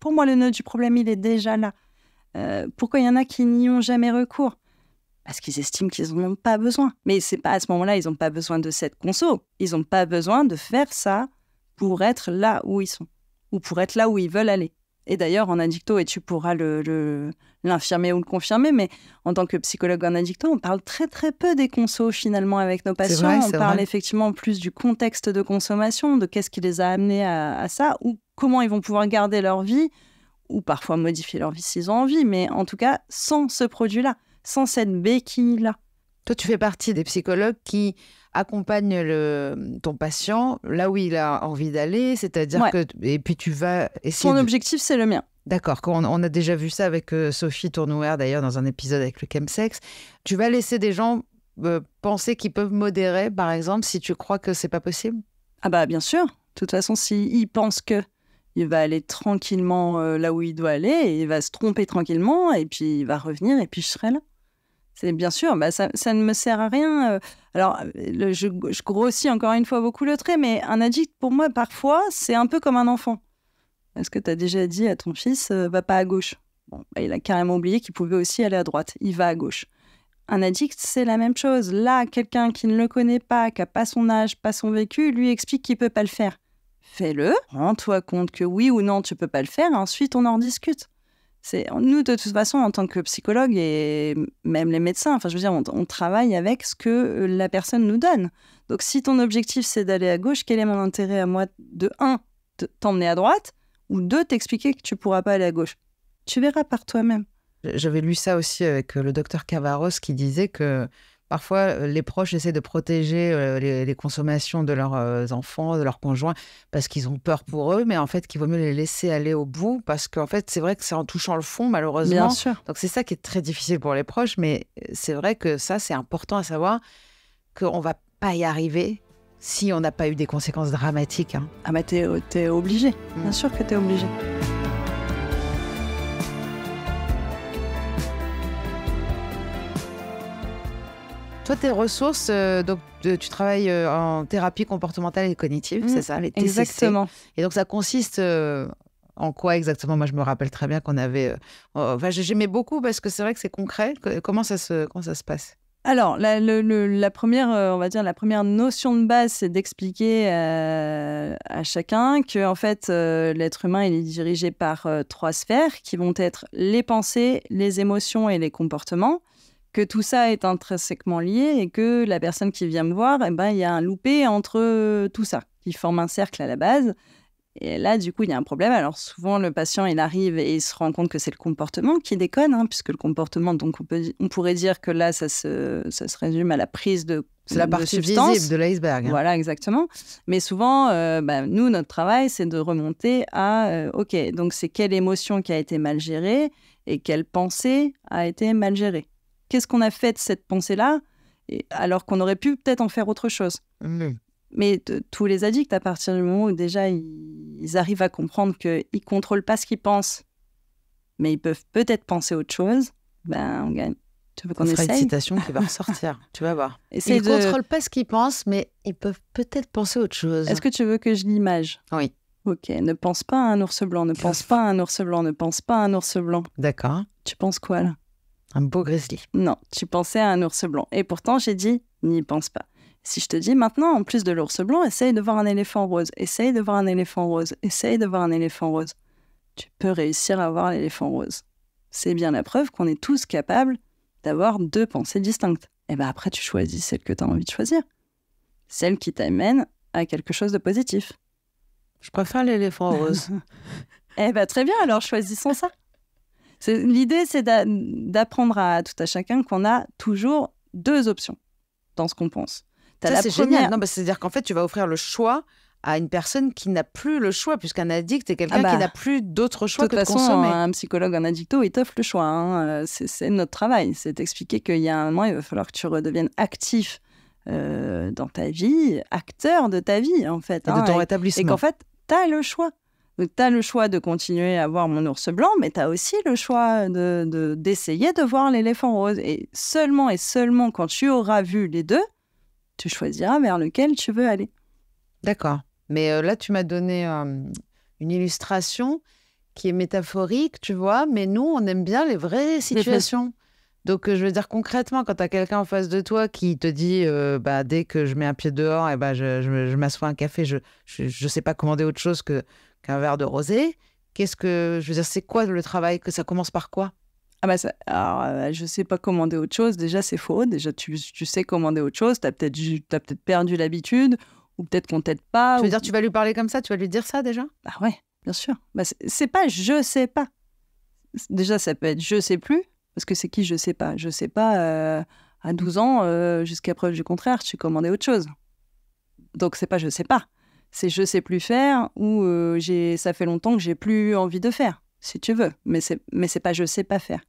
pour moi, le nœud du problème, il est déjà là. Euh, pourquoi il y en a qui n'y ont jamais recours Parce qu'ils estiment qu'ils n'en ont pas besoin. Mais c'est pas à ce moment-là, ils n'ont pas besoin de cette conso. Ils n'ont pas besoin de faire ça pour être là où ils sont ou pour être là où ils veulent aller. Et d'ailleurs, en addicto, et tu pourras le, l'infirmer ou le confirmer, mais en tant que psychologue en addicto, on parle très très peu des consos finalement avec nos patients. on parle effectivement plus du contexte de consommation, de qu'est-ce qui les a amenés à, à, ça, ou comment ils vont pouvoir garder leur vie, ou parfois modifier leur vie s'ils ont envie, mais en tout cas sans ce produit-là, sans cette béquille-là. Toi, tu fais partie des psychologues qui accompagne le, ton patient là où il a envie d'aller, c'est-à-dire que et puis tu vas essayer. Son objectif, c'est le mien. D'accord, on, on a déjà vu ça avec euh, Sophie Tournouer d'ailleurs dans un épisode avec le chemsex. Tu vas laisser des gens euh, penser qu'ils peuvent modérer, par exemple, si tu crois que c'est pas possible. Ah bah bien sûr. De toute façon, s'il il pense que il va aller tranquillement euh, là où il doit aller, il va se tromper tranquillement, et puis il va revenir, et puis je serai là. C'est bien sûr, bah, ça, ne me sert à rien. Euh. Alors, je, grossis encore une fois beaucoup le trait, mais un addict, pour moi, parfois, c'est un peu comme un enfant. Est-ce que tu as déjà dit à ton fils, euh, va pas à gauche bah, Il a carrément oublié qu'il pouvait aussi aller à droite. Il va à gauche. Un addict, c'est la même chose. Là, quelqu'un qui ne le connaît pas, qui n'a pas son âge, pas son vécu, lui explique qu'il peut pas le faire. Fais-le, rends-toi compte que oui ou non, tu peux pas le faire, ensuite on en discute nous de toute façon en tant que psychologue et même les médecins. Enfin, je veux dire, on, travaille avec ce que euh, la personne nous donne. Donc, si ton objectif c'est d'aller à gauche, quel est mon intérêt à moi de 1 t'emmener à droite ou de t'expliquer que tu pourras pas aller à gauche. Tu verras par toi-même. J'avais lu ça aussi avec euh, le docteur Cavaros qui disait que Parfois, euh, les proches essaient de protéger euh, les, consommations de leurs euh, enfants, de leurs conjoints, parce qu'ils ont peur pour eux, mais en fait, qu'il vaut mieux les laisser aller au bout, parce qu'en fait, c'est vrai que c'est en touchant le fond, malheureusement. Bien sûr. Donc, c'est ça qui est très difficile pour les proches, mais c'est vrai que ça, c'est important à savoir qu'on va pas y arriver si on n'a pas eu des conséquences dramatiques. Hein. Ah, mais t'es, t'es obligé. Bien mm. sûr que t'es obligé. Toi, tes ressources, euh, donc euh, tu travailles euh, en thérapie comportementale et cognitive, c'est mm, ça, Exactement. Et donc ça consiste en quoi exactement Moi, je me rappelle très bien qu'on avait. Oh, enfin, j'aimais beaucoup parce que c'est vrai que c'est concret. Comment ça se, comment ça se passe alors, la, première, on va dire, la première notion de base, c'est d'expliquer à, chacun que, en fait, l'être humain il est dirigé par trois sphères qui vont être les pensées, les émotions et les comportements que tout ça est intrinsèquement lié et que la personne qui vient me voir, eh ben, il y a un loupé entre euh, tout ça, qui forme un cercle à la base. Et là, du coup, il y a un problème. Alors souvent, le patient, il arrive et il se rend compte que c'est le comportement qui déconne, hein, puisque le comportement, donc on, peut, on, pourrait dire que là, ça se, ça se résume à la prise de c'est la partie de visible de l'iceberg. Hein. Voilà, exactement. Mais souvent, euh, bah, nous, notre travail, c'est de remonter à euh, OK, donc c'est quelle émotion qui a été mal gérée et quelle pensée a été mal gérée qu'est-ce qu'on a fait de cette pensée-là, alors qu'on aurait pu peut-être en faire autre chose. Mais tous les addicts, à partir du moment où déjà ils, arrivent à comprendre qu'ils ne contrôlent pas ce qu'ils pensent, mais ils peuvent peut-être penser autre chose, ben on gagne. Tu veux qu'on essaye une citation qui va ressortir, tu vas voir. ils ne contrôlent pas ce qu'ils pensent, mais ils peuvent peut-être penser autre chose. Est-ce que tu veux que je l'image Oui. Ok, ne pense pas à un ours blanc, ne pense pas à un ours blanc, ne pense pas à un ours blanc. D'accord. Tu penses quoi là un beau grizzly. Non, tu pensais à un ours blanc. Et pourtant, j'ai dit, n'y pense pas. Si je te dis maintenant, en plus de l'ours blanc, essaye de voir un éléphant rose, essaye de voir un éléphant rose, essaye de voir un éléphant rose, tu peux réussir à voir l'éléphant rose. C'est bien la preuve qu'on est tous capables d'avoir deux pensées distinctes. Et eh bien après, tu choisis celle que tu as envie de choisir. Celle qui t'amène à quelque chose de positif. Je préfère l'éléphant rose. eh bien très bien, alors choisissons ça. L'idée, c'est d'apprendre à tout à chacun qu'on a toujours deux options dans ce qu'on pense. ça, c'est génial. Bah, c'est-à-dire qu'en fait, tu vas offrir le choix à une personne qui n'a plus le choix, puisqu'un addict est quelqu'un ah qui bah, n'a plus d'autre choix que de façon, Un psychologue, un addicto, il t'offre le choix. Hein. Euh, c'est notre travail. C'est expliquer qu'il y a un moment, il va falloir que tu redeviennes actif euh, dans ta vie, acteur de ta vie, en fait. Et de hein, ton rétablissement. et qu'en fait, tu as le choix. Donc, tu as le choix de continuer à voir mon ours blanc, mais tu as aussi le choix d'essayer de, d'essayer de voir l'éléphant rose. Et seulement et seulement quand tu auras vu les deux, tu choisiras vers lequel tu veux aller. D'accord. Mais euh, là, tu m'as donné euh, une illustration qui est métaphorique, tu vois, mais nous, on aime bien les vraies situations. Donc, euh, je veux dire concrètement, quand tu as quelqu'un en face de toi qui te dit, bah, dès que je mets un pied dehors, et eh ben, je, m'assois un café, je ne sais pas commander autre chose que qu'un verre de rosé. Qu'est-ce que, je veux dire, c'est quoi le travail Que ça commence par quoi ah bah euh, je sais pas commander autre chose. Déjà, c'est faux. Déjà, tu, sais commander autre chose. Tu as peut-être perdu l'habitude ou peut-être qu'on t'aide pas. Tu veux dire, tu vas lui parler comme ça Tu vas lui dire ça déjà Ah ouais, bien sûr. Bah, c'est pas je sais pas. Déjà, ça peut être je sais plus parce que c'est qui je sais pas. Je sais pas. Euh, à 12 ans, euh, jusqu'à preuve du contraire, tu commandais autre chose. Donc, c'est pas je sais pas c'est je sais plus faire ou euh, j'ai ça fait longtemps que j'ai plus envie de faire, si tu veux. Mais c'est mais c'est pas je sais pas faire.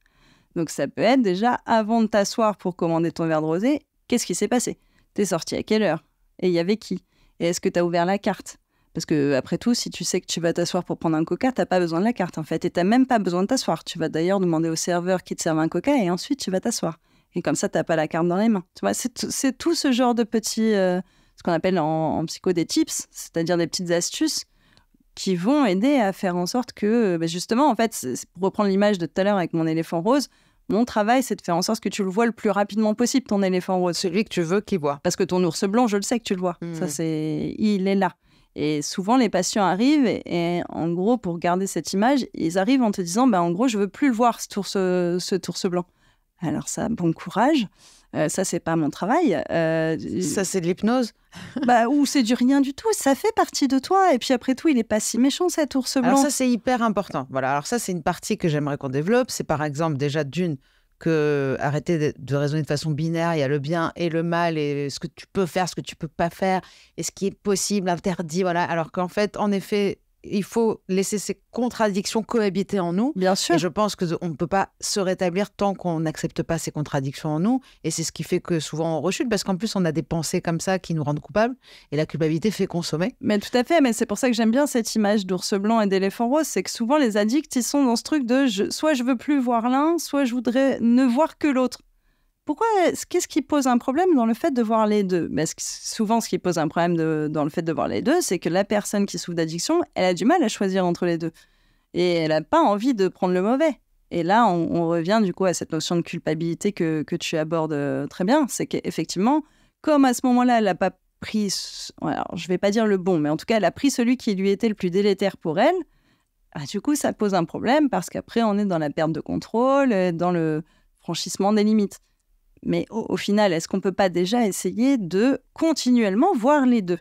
Donc ça peut être déjà avant de t'asseoir pour commander ton verre de rosé, qu'est-ce qui s'est passé T'es sorti à quelle heure Et il y avait qui Et est-ce que t'as ouvert la carte parce que, après tout, si tu sais que tu vas t'asseoir pour prendre un coca, t'as pas besoin de la carte, en fait. Et t'as même pas besoin de t'asseoir. Tu vas d'ailleurs demander au serveur qui te serve un coca et ensuite tu vas t'asseoir. Et comme ça, t'as pas la carte dans les mains. Tu vois, c'est tout, ce genre de petit... Euh, qu'on appelle en, psycho des tips, c'est-à-dire des petites astuces qui vont aider à faire en sorte que, bah, justement, en fait, pour reprendre l'image de tout à l'heure avec mon éléphant rose, mon travail, c'est de faire en sorte que tu le vois le plus rapidement possible, ton éléphant rose. Celui que tu veux qu'il voit. Parce que ton ours blanc, je le sais que tu le vois. Ça, hmm. c'est, il est là. Et souvent, les patients arrivent et, en gros, pour garder cette image, ils arrivent en te disant, ben en gros, je veux plus le voir, ce ours, euh, ce ours blanc. Alors ça, bon courage. Euh, ça, c'est pas mon travail. Euh, ça, c'est de l'hypnose bah, Ou c'est du rien du tout. Ça fait partie de toi. Et puis après tout, il n'est pas si méchant, cet ours blanc. Alors, ça, c'est hyper important. Voilà. Alors, ça, c'est une partie que j'aimerais qu'on développe. C'est par exemple, déjà, d'une, que arrêter de raisonner de façon binaire, il y a le bien et le mal, et ce que tu peux faire, ce que tu peux pas faire, et ce qui est possible, interdit, voilà. Alors qu'en fait, en effet, il faut laisser ces contradictions cohabiter en nous. Bien sûr. Et je pense qu'on ne peut pas se rétablir tant qu'on n'accepte pas ces contradictions en nous. Et c'est ce qui fait que souvent on rechute, parce qu'en plus on a des pensées comme ça qui nous rendent coupables. Et la culpabilité fait consommer. Mais tout à fait. Mais c'est pour ça que j'aime bien cette image d'ours blanc et d'éléphant rose. C'est que souvent les addicts, ils sont dans ce truc de soit je veux plus voir l'un, soit je voudrais ne voir que l'autre pourquoi qu'est-ce qui pose un problème dans le fait de voir les deux Mais souvent, ce qui pose un problème dans le fait de voir les deux, c'est que la personne qui souffre d'addiction, elle a du mal à choisir entre les deux. Et elle n'a pas envie de prendre le mauvais. Et là, on, revient du coup à cette notion de culpabilité que, tu abordes euh, très bien. C'est qu'effectivement, comme à ce moment-là, elle n'a pas pris, alors je vais pas dire le bon, mais en tout cas, elle a pris celui qui lui était le plus délétère pour elle, ah, du coup, ça pose un problème parce qu'après, on est dans la perte de contrôle, dans le franchissement des limites. Mais au, final, est-ce qu'on ne peut pas déjà essayer de continuellement voir les deux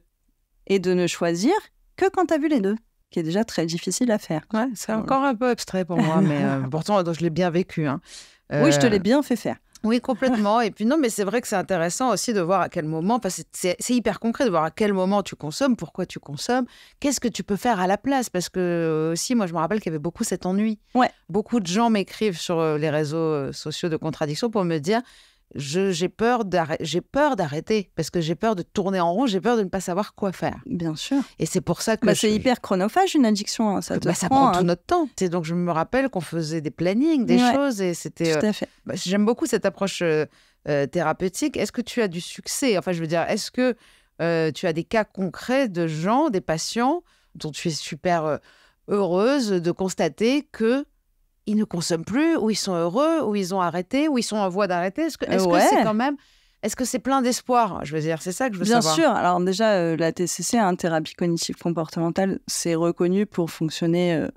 et de ne choisir que quand tu as vu les deux qui est déjà très difficile à faire. Ouais, c'est encore un peu abstrait pour moi, mais euh, pourtant je l'ai bien vécu. Hein. Oui, je te euh, l'ai bien fait faire. Oui, complètement. Et puis non, mais c'est vrai que c'est intéressant aussi de voir à quel moment, parce que c'est hyper concret de voir à quel moment tu consommes, pourquoi tu consommes, qu'est-ce que tu peux faire à la place, parce que euh, aussi, moi, je me rappelle qu'il y avait beaucoup cet ennui. Ouais. Beaucoup de gens m'écrivent sur les réseaux sociaux de contradiction pour me dire, j'ai peur d'arrêter parce que j'ai peur de tourner en rond, j'ai peur de ne pas savoir quoi faire. Bien sûr. Et c'est pour ça que bah, c'est hyper chronophage une addiction, hein, bah, ça prend, ça prend tout hein. notre temps. Et donc je me rappelle qu'on faisait des plannings, des choses et c'était. Tout à euh, fait. Bah, j'aime beaucoup cette approche euh, euh, thérapeutique. Est-ce que tu as du succès Enfin, je veux dire, est-ce que tu as des cas concrets de gens, des patients dont tu es super heureuse de constater que ils ne consomment plus, ou ils sont heureux, ou ils ont arrêté, ou ils sont en voie d'arrêter. Est-ce que c'est quand même... Est-ce que c'est plein d'espoir Je veux dire, c'est ça que je veux Bien savoir. Bien sûr. Alors déjà, euh, la TCC, hein, thérapie cognitive comportementale, c'est reconnu pour fonctionner euh,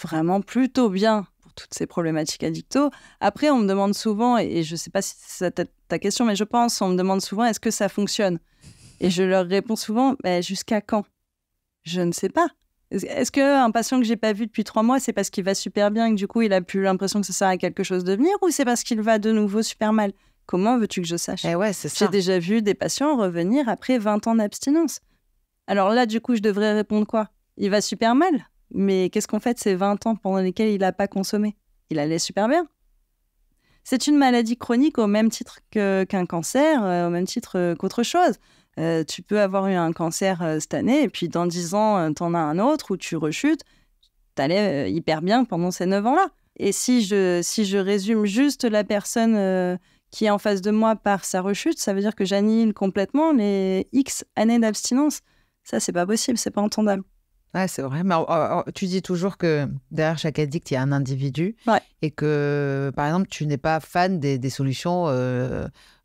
vraiment plutôt bien pour toutes ces problématiques addicto. Après, on me demande souvent, et je ne sais pas si c'est ta, question, mais je pense, on me demande souvent, est-ce que ça fonctionne Et je leur réponds souvent, mais ben, jusqu'à quand Je ne sais pas. Est-ce qu'un patient que j'ai pas vu depuis trois mois, c'est parce qu'il va super bien et que du coup, il a plus l'impression que ça sert à quelque chose de venir ou c'est parce qu'il va de nouveau super mal Comment veux-tu que je sache eh J'ai déjà vu des patients revenir après 20 ans d'abstinence. Alors là, du coup, je devrais répondre quoi Il va super mal, mais qu'est-ce qu'on fait de ces 20 ans pendant lesquels il n'a pas consommé Il allait super bien. C'est une maladie chronique au même titre qu'un cancer, euh, au même titre euh, qu'autre chose. Euh, tu peux avoir eu un cancer euh, cette année, et puis dans 10 ans, euh, tu en as un autre ou tu rechutes. Tu allais hyper bien pendant ces 9 ans-là. Et si je, si je résume juste la personne qui est en face de moi par sa rechute, ça veut dire que j'annule complètement les X années d'abstinence. Ça, c'est pas possible, c'est pas entendable. Ouais, c'est vrai. Mais oh, oh, oh, tu dis toujours que derrière chaque addict, il y a un individu. Et que, par exemple, tu n'es pas fan des, solutions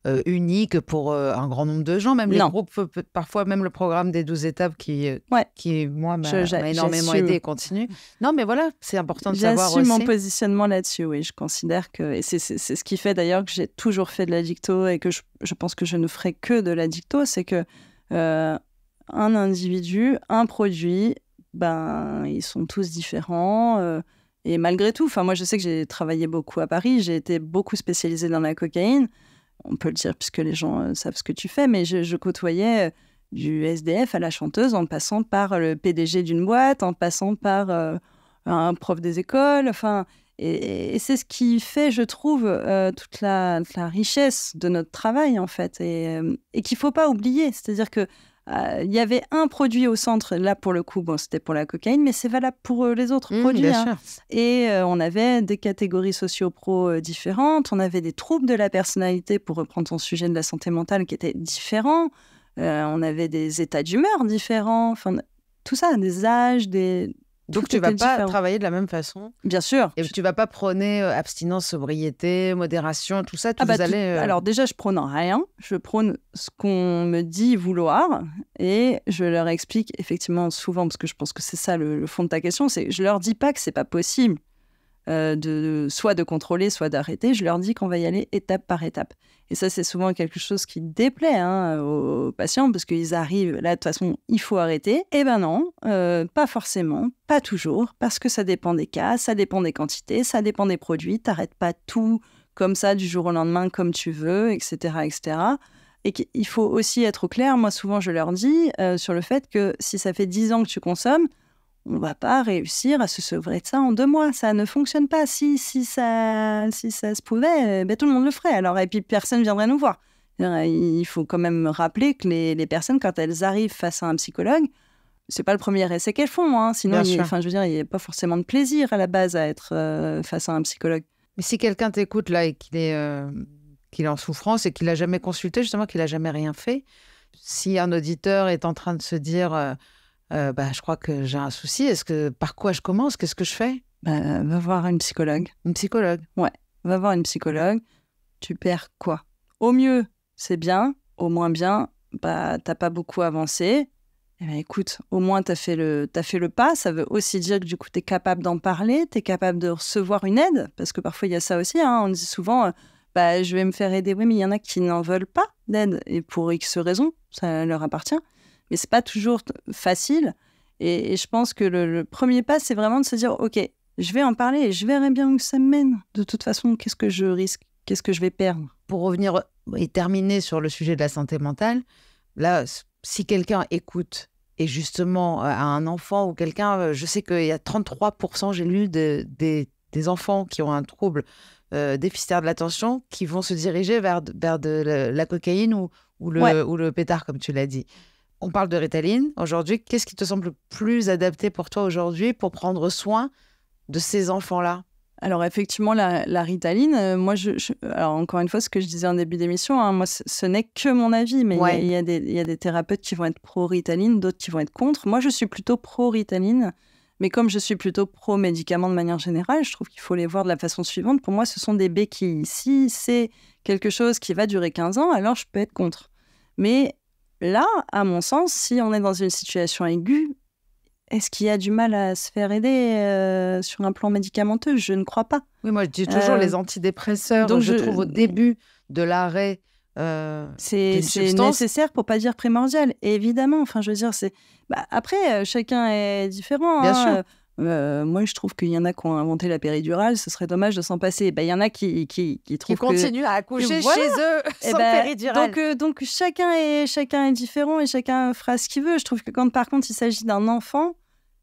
euh, unique pour euh, un grand nombre de gens. Même les groupes, parfois même le programme des 12 étapes qui, euh, qui moi, m'a énormément aidé et continue. Non, mais voilà, c'est important de savoir aussi. J'assume mon positionnement là-dessus, oui. Je considère que... Et c'est ce qui fait d'ailleurs que j'ai toujours fait de la dicto et que je, je, pense que je ne ferai que de la dicto, c'est que... un individu, un produit, ben, ils sont tous différents. et malgré tout, enfin moi je sais que j'ai travaillé beaucoup à Paris, j'ai été beaucoup spécialisée dans la cocaïne on peut le dire puisque les gens euh, savent ce que tu fais, mais je, côtoyais euh, du SDF à la chanteuse en passant par le PDG d'une boîte, en passant par euh, un prof des écoles. Enfin, et, c'est ce qui fait, je trouve, toute, la, richesse de notre travail en fait, et, et qu'il faut pas oublier. C'est-à-dire que il euh, y avait un produit au centre. Là, pour le coup, bon, c'était pour la cocaïne, mais c'est valable pour euh, les autres mmh, produits. Hein. Et euh, on avait des catégories socio-pro différentes. On avait des troubles de la personnalité, pour reprendre ton sujet de la santé mentale, qui étaient différents. on avait des états d'humeur différents. Enfin, tout ça, des âges, des, donc tu vas pas travailler de la même façon. Bien sûr. Et tu vas pas prôner euh, abstinence, sobriété, modération, tout ça. Ah bah, euh, alors déjà, je prône rien. Je prône ce qu'on me dit vouloir et je leur explique effectivement souvent parce que je pense que c'est ça le, le fond de ta question. C'est je leur dis pas que c'est pas possible. Euh, de, soit de contrôler, soit d'arrêter. Je leur dis qu'on va y aller étape par étape. Et ça, c'est souvent quelque chose qui déplaît hein, aux patients parce qu'ils arrivent là, de toute façon, il faut arrêter. Eh ben non, euh, pas forcément, pas toujours, parce que ça dépend des cas, ça dépend des quantités, ça dépend des produits. T'arrêtes pas tout comme ça du jour au lendemain, comme tu veux, etc. etc. Et il faut aussi être clair. Moi, souvent, je leur dis euh, sur le fait que si ça fait 10 ans que tu consommes, on va pas réussir à se sauver de ça en deux mois. Ça ne fonctionne pas. Si, si, ça, si ça se pouvait, eh ben, tout le monde le ferait. Alors, et puis personne ne viendrait nous voir. Euh, il faut quand même rappeler que les, les personnes, quand elles arrivent face à un psychologue, c'est pas le premier essai qu'elles font. Hein. Sinon, il, enfin, je veux dire, il n'y a pas forcément de plaisir à la base à être euh, face à un psychologue. Mais si quelqu'un t'écoute là et qu'il est, euh, est en souffrance et qu'il l'a jamais consulté, justement, qu'il n'a jamais rien fait, si un auditeur est en train de se dire. Euh, bah, je crois que j'ai un souci. Est-ce que par quoi je commence Qu'est-ce que je fais bah, Va voir une psychologue. Une psychologue. Ouais. Va voir une psychologue. Tu perds quoi Au mieux, c'est bien. Au moins bien, bah t'as pas beaucoup avancé. Eh ben, écoute, au moins tu as, fait le, as fait le pas. Ça veut aussi dire que du coup, tu es capable d'en parler, tu es capable de recevoir une aide, parce que parfois il y a ça aussi. Hein. on dit souvent, euh, bah, je vais me faire aider. Oui, mais il y en a qui n'en veulent pas d'aide, et pour X raisons, ça leur appartient mais c'est pas toujours facile. Et, je pense que le, premier pas, c'est vraiment de se dire, OK, je vais en parler et je verrai bien où ça mène. De toute façon, qu'est-ce que je risque Qu'est-ce que je vais perdre Pour revenir euh, et terminer sur le sujet de la santé mentale, là, si quelqu'un écoute et justement à euh, un enfant ou quelqu'un, euh, je sais qu'il y a 33%, j'ai lu, de, des, enfants qui ont un trouble euh, déficitaire de l'attention qui vont se diriger vers, vers de la, cocaïne ou, ou, le, ou le pétard, comme tu l'as dit on parle de Ritaline aujourd'hui. Qu'est-ce qui te semble plus adapté pour toi aujourd'hui pour prendre soin de ces enfants-là alors effectivement, la, Ritaline, euh, moi, je, encore une fois, ce que je disais en début d'émission, hein, moi, ce n'est que mon avis, mais il y, y, a des thérapeutes qui vont être pro-Ritaline, d'autres qui vont être contre. Moi, je suis plutôt pro-Ritaline, mais comme je suis plutôt pro-médicaments de manière générale, je trouve qu'il faut les voir de la façon suivante. Pour moi, ce sont des béquilles. Si c'est quelque chose qui va durer 15 ans, alors je peux être contre. Mais là, à mon sens, si on est dans une situation aiguë, est-ce qu'il y a du mal à se faire aider euh, sur un plan médicamenteux Je ne crois pas. Oui, moi je dis toujours euh, les antidépresseurs. Donc je, trouve au début de l'arrêt. Euh, c'est nécessaire pour pas dire primordial, évidemment. Enfin, je veux dire, c'est. Bah, après, chacun est différent. Bien hein, sûr. Euh, moi, je trouve qu'il y en a qui ont inventé la péridurale. Ce serait dommage de s'en passer. Ben, il y en a qui, qui, qui trouvent. Qui continuent à accoucher chez eux eh sans ben, péridurale. Donc, euh, donc chacun, est, chacun est différent et chacun fera ce qu'il veut. Je trouve que quand, par contre, il s'agit d'un enfant,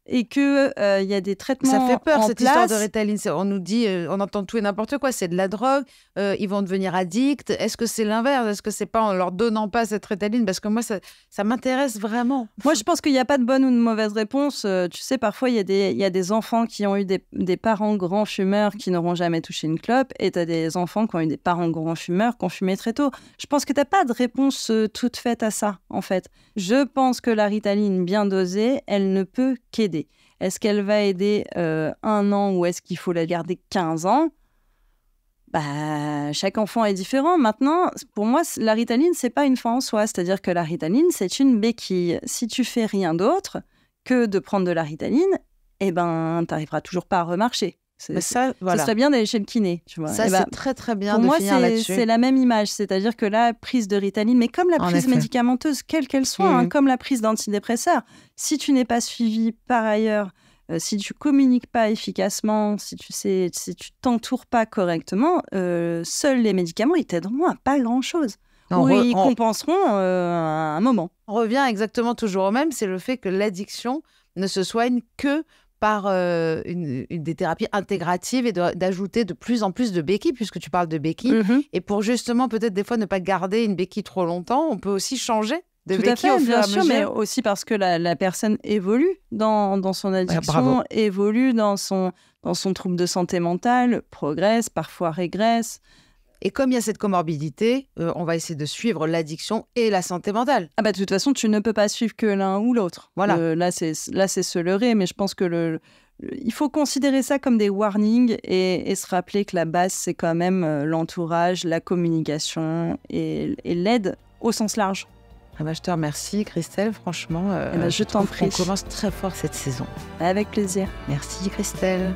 et que euh, il y a des traitements. Ça fait peur cette histoire de rétaline. On nous dit, euh, on entend tout et n'importe quoi. C'est de la drogue. Euh, ils vont devenir addicts. Est-ce que c'est l'inverse Est-ce que c'est pas en leur donnant pas cette rétaline Parce que moi, ça, m'intéresse vraiment. Moi, je pense qu'il n'y a pas de bonne ou de mauvaise réponse. tu sais, parfois il y, a des, y a des enfants qui ont eu des, parents grands fumeurs qui n'auront jamais touché une clope, et tu as des enfants qui ont eu des parents grands fumeurs qui ont fumé très tôt. Je pense que t'as pas de réponse toute faite à ça, en fait. Je pense que la rétaline bien dosée, elle ne peut qu'aider est-ce qu'elle va aider euh, un an ou est-ce qu'il faut la garder 15 ans bah, chaque enfant est différent. Maintenant, pour moi, la ritaline, c'est pas une fin en soi. C'est-à-dire que la ritaline, c'est une béquille. Si tu fais rien d'autre que de prendre de la ritaline, eh ben, t'arriveras toujours pas à remarcher ça, ça serait bien d'aller chez le kiné, tu vois. Ça, eh c'est ben, très, très bien. Pour moi, c'est la même image. C'est-à-dire que la prise de Ritaline, mais comme la prise médicamenteuse, quelle qu'elle soit, mm. hein, comme la prise d'antidépresseur, si tu n'es pas suivi par ailleurs, euh, si tu communiques pas efficacement, si tu sais, si tu t'entoures pas correctement, euh, seuls les médicaments, ils t'aideront à pas grand-chose. Ou ils compenseront euh, un moment. On revient exactement toujours au même, c'est le fait que l'addiction ne se soigne que par euh, des thérapies intégratives et d'ajouter de, plus en plus de béquilles, puisque tu parles de béquilles. Mm-hmm. Et pour justement, peut-être des fois, ne pas garder une béquille trop longtemps, on peut aussi changer de Tout à fait, bien sûr, mais aussi parce que la, personne évolue dans, son addiction, évolue dans son, dans son trouble de santé mentale, progresse, parfois régresse. Et comme il y a cette comorbidité, euh, on va essayer de suivre l'addiction et la santé mentale. Ah bah de toute façon, tu ne peux pas suivre que l'un ou l'autre. Voilà. Euh, là, c'est là c'est se leurrer, mais je pense que le, il faut considérer ça comme des warnings et, se rappeler que la base, c'est quand même euh, l'entourage, la communication et, l'aide au sens large. Ah bah je te remercie, Christelle. Franchement, eh ben, je, t'en prie. On commence très fort cette saison. Avec plaisir. Merci, Christelle.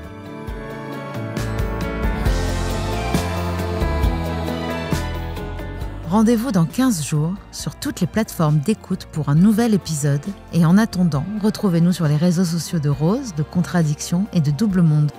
Rendez-vous dans 15 jours sur toutes les plateformes d'écoute pour un nouvel épisode. Et en attendant, retrouvez-nous sur les réseaux sociaux de Rose, de Contradiction et de Double Monde.